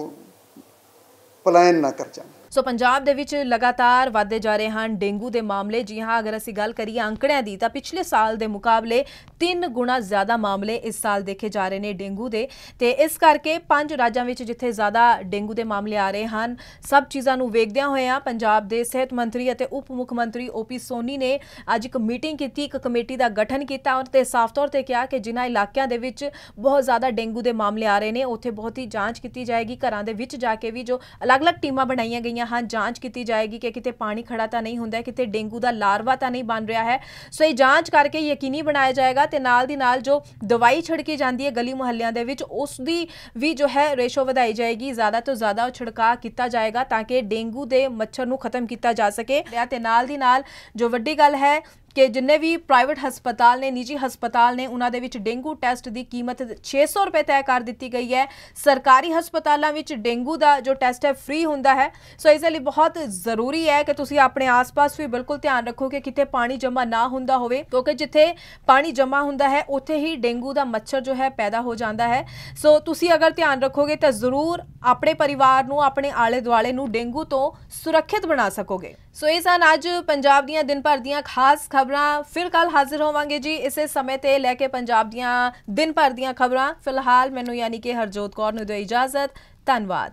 ਪਲਾਨ ਨਾ ਕਰ ਜਾਣ ਸੋ ਪੰਜਾਬ ਦੇ ਵਿੱਚ ਲਗਾਤਾਰ ਵਾਧੇ ਜਾ ਰਹੇ ਹਨ ਡੇਂਗੂ ਦੇ ਮਾਮਲੇ ਜੀ ਹਾਂ ਅਗਰ ਅਸੀਂ ਗੱਲ ਕਰੀਏ ਅੰਕੜਿਆਂ ਦੀ ਤਾਂ ਪਿਛਲੇ ਸਾਲ ਦੇ ਮੁਕਾਬਲੇ 3 ਗੁਣਾ ਜ਼ਿਆਦਾ ਮਾਮਲੇ ਇਸ ਸਾਲ ਦੇਖੇ ਜਾ ਰਹੇ ਨੇ ਡੇਂਗੂ ਦੇ ਤੇ ਇਸ ਕਰਕੇ ਪੰਜ ਰਾਜਾਂ ਵਿੱਚ ਜਿੱਥੇ ਜ਼ਿਆਦਾ ਡੇਂਗੂ ਦੇ ਮਾਮਲੇ ਆ ਰਹੇ ਹਨ ਸਭ ਚੀਜ਼ਾਂ ਨੂੰ ਵੇਖਦਿਆਂ ਹੋਇਆਂ ਪੰਜਾਬ ਦੇ ਸਿਹਤ ਮੰਤਰੀ ਅਤੇ ਉਪ ਮੁੱਖ ਮੰਤਰੀ ਓਪੀ ਸੋਨੀ ਨੇ ਅੱਜ ਇੱਕ ਮੀਟਿੰਗ ਕੀਤੀ ਇੱਕ ਕਮੇਟੀ ਦਾ ਗਠਨ ਕੀਤਾ ਔਰ ਤੇ ਸਾਫ਼ ਤੌਰ ਤੇ ਕਿਹਾ ਕਿ ਜਿਨ੍ਹਾਂ ਇਲਾਕਿਆਂ ਦੇ ਵਿੱਚ ਬਹੁਤ ਜ਼ਿਆਦਾ ਡੇਂਗੂ ਦੇ ਮਾਮਲੇ ਆ ਰਹੇ ਨੇ ਉੱਥੇ ਬਹੁਤ ਹੀ ਜਾਂਚ ਕੀਤੀ ਜਾਏਗੀ ਘਰਾਂ ਦੇ ਵਿੱਚ ਜਾ ਕੇ ਵੀ ਜੋ ਅਲੱਗ-ਅਲੱਗ ਟੀਮਾਂ ਬਣਾਈਆਂ ਗਈਆਂ ਰਹੀਆਂ ਹਨ ਜਾਂਚ ਕੀਤੀ ਜਾਏਗੀ ਕਿ ਕਿਤੇ ਪਾਣੀ ਖੜਾ ਤਾਂ ਨਹੀਂ ਹੁੰਦਾ ਕਿਤੇ ਡੇਂਗੂ ਦਾ ਲਾਰਵਾ ਤਾਂ ਨਹੀਂ ਬਣ ਰਿਹਾ ਹੈ ਸੋ ਇਹ ਜਾਂਚ ਕਰਕੇ ਯਕੀਨੀ ਬਣਾਇਆ ਜਾਏਗਾ ਤੇ ਨਾਲ ਦੀ ਨਾਲ ਜੋ ਦਵਾਈ ਛੜਕੀ ਜਾਂਦੀ ਹੈ ਗਲੀ ਮੁਹੱਲਿਆਂ ਦੇ ਵਿੱਚ ਉਸ ਦੀ ਵੀ ਜੋ ਹੈ ਰੇਸ਼ੋ ਵਧਾਈ ਜਾਏਗੀ ਜ਼ਿਆਦਾ ਤੋਂ ਜ਼ਿਆਦਾ ਉਹ ਕੀਤਾ ਜਾਏਗਾ ਤਾਂ ਕਿ ਡੇਂਗੂ ਦੇ ਮੱਛਰ ਨੂੰ ਖਤਮ ਕੀਤਾ ਜਾ ਸਕੇ ਤੇ ਨਾਲ ਦੀ ਨਾਲ ਜੋ ਵੱਡੀ ਗੱਲ ਹੈ ਕਿ ਜਿੰਨੇ ਵੀ ਪ੍ਰਾਈਵੇਟ ਹਸਪਤਾਲ ਨੇ ਨਿੱਜੀ ਹਸਪਤਾਲ ਨੇ ਉਹਨਾਂ ਦੇ ਵਿੱਚ ਡੇਂਗੂ ਟੈਸਟ ਦੀ ਕੀਮਤ 600 ਰੁਪਏ ਤੈਅ ਕਰ ਦਿੱਤੀ ਗਈ ਹੈ ਸਰਕਾਰੀ ਹਸਪਤਾਲਾਂ ਵਿੱਚ ਡੇਂਗੂ ਦਾ ਜੋ ਟੈਸਟ ਹੈ ਫ੍ਰੀ ਹੁੰਦਾ ਹੈ ਸੋ ਇਸ ਲਈ ਬਹੁਤ ਜ਼ਰੂਰੀ ਹੈ ਕਿ ਤੁਸੀਂ ਆਪਣੇ ਆਸ-ਪਾਸ ਵੀ ਬਿਲਕੁਲ ਧਿਆਨ ਰੱਖੋ ਕਿ ਕਿਤੇ ਪਾਣੀ ਜਮ੍ਹਾਂ ਨਾ ਹੁੰਦਾ ਹੋਵੇ ਕਿਉਂਕਿ ਜਿੱਥੇ ਪਾਣੀ ਜਮ੍ਹਾਂ ਹੁੰਦਾ ਹੈ ਉੱਥੇ ਹੀ ਡੇਂਗੂ ਦਾ ਮੱਛਰ ਜੋ ਹੈ ਪੈਦਾ ਹੋ ਜਾਂਦਾ ਹੈ ਸੋ ਤੁਸੀਂ ਅਗਰ ਧਿਆਨ ਰੱਖੋਗੇ ਤਾਂ ਜ਼ਰੂਰ ਆਪਣੇ ਪਰਿਵਾਰ ਨੂੰ ਆਪਣੇ ਆਲੇ-ਦੁਆਲੇ ਨੂੰ ਡੇਂਗੂ ਤੋਂ ਸੁਰੱਖਿਅਤ ਬਣਾ ਸਕੋਗੇ ਸੋ ਇਹ ਸਨ ਅੱਜ ਪੰਜਾਬ ਦੀਆਂ ਦਿਨ ਭਰ ਦੀਆਂ ਖਾਸ ਖਬਰਾਂ ਫਿਰ ਕੱਲ ਹਾਜ਼ਰ ਹੋਵਾਂਗੇ ਜੀ ਇਸੇ ਸਮੇਂ ਤੇ ਲੈ ਕੇ ਪੰਜਾਬ ਦੀਆਂ ਦਿਨ ਭਰ ਦੀਆਂ ਖਬਰਾਂ ਫਿਲਹਾਲ ਮੈਨੂੰ ਯਾਨੀ ਕਿ ਹਰਜੋਤ ਕੌਰ ਨੂੰ ਦਿਓ ਇਜਾਜ਼ਤ ਧੰਨਵਾਦ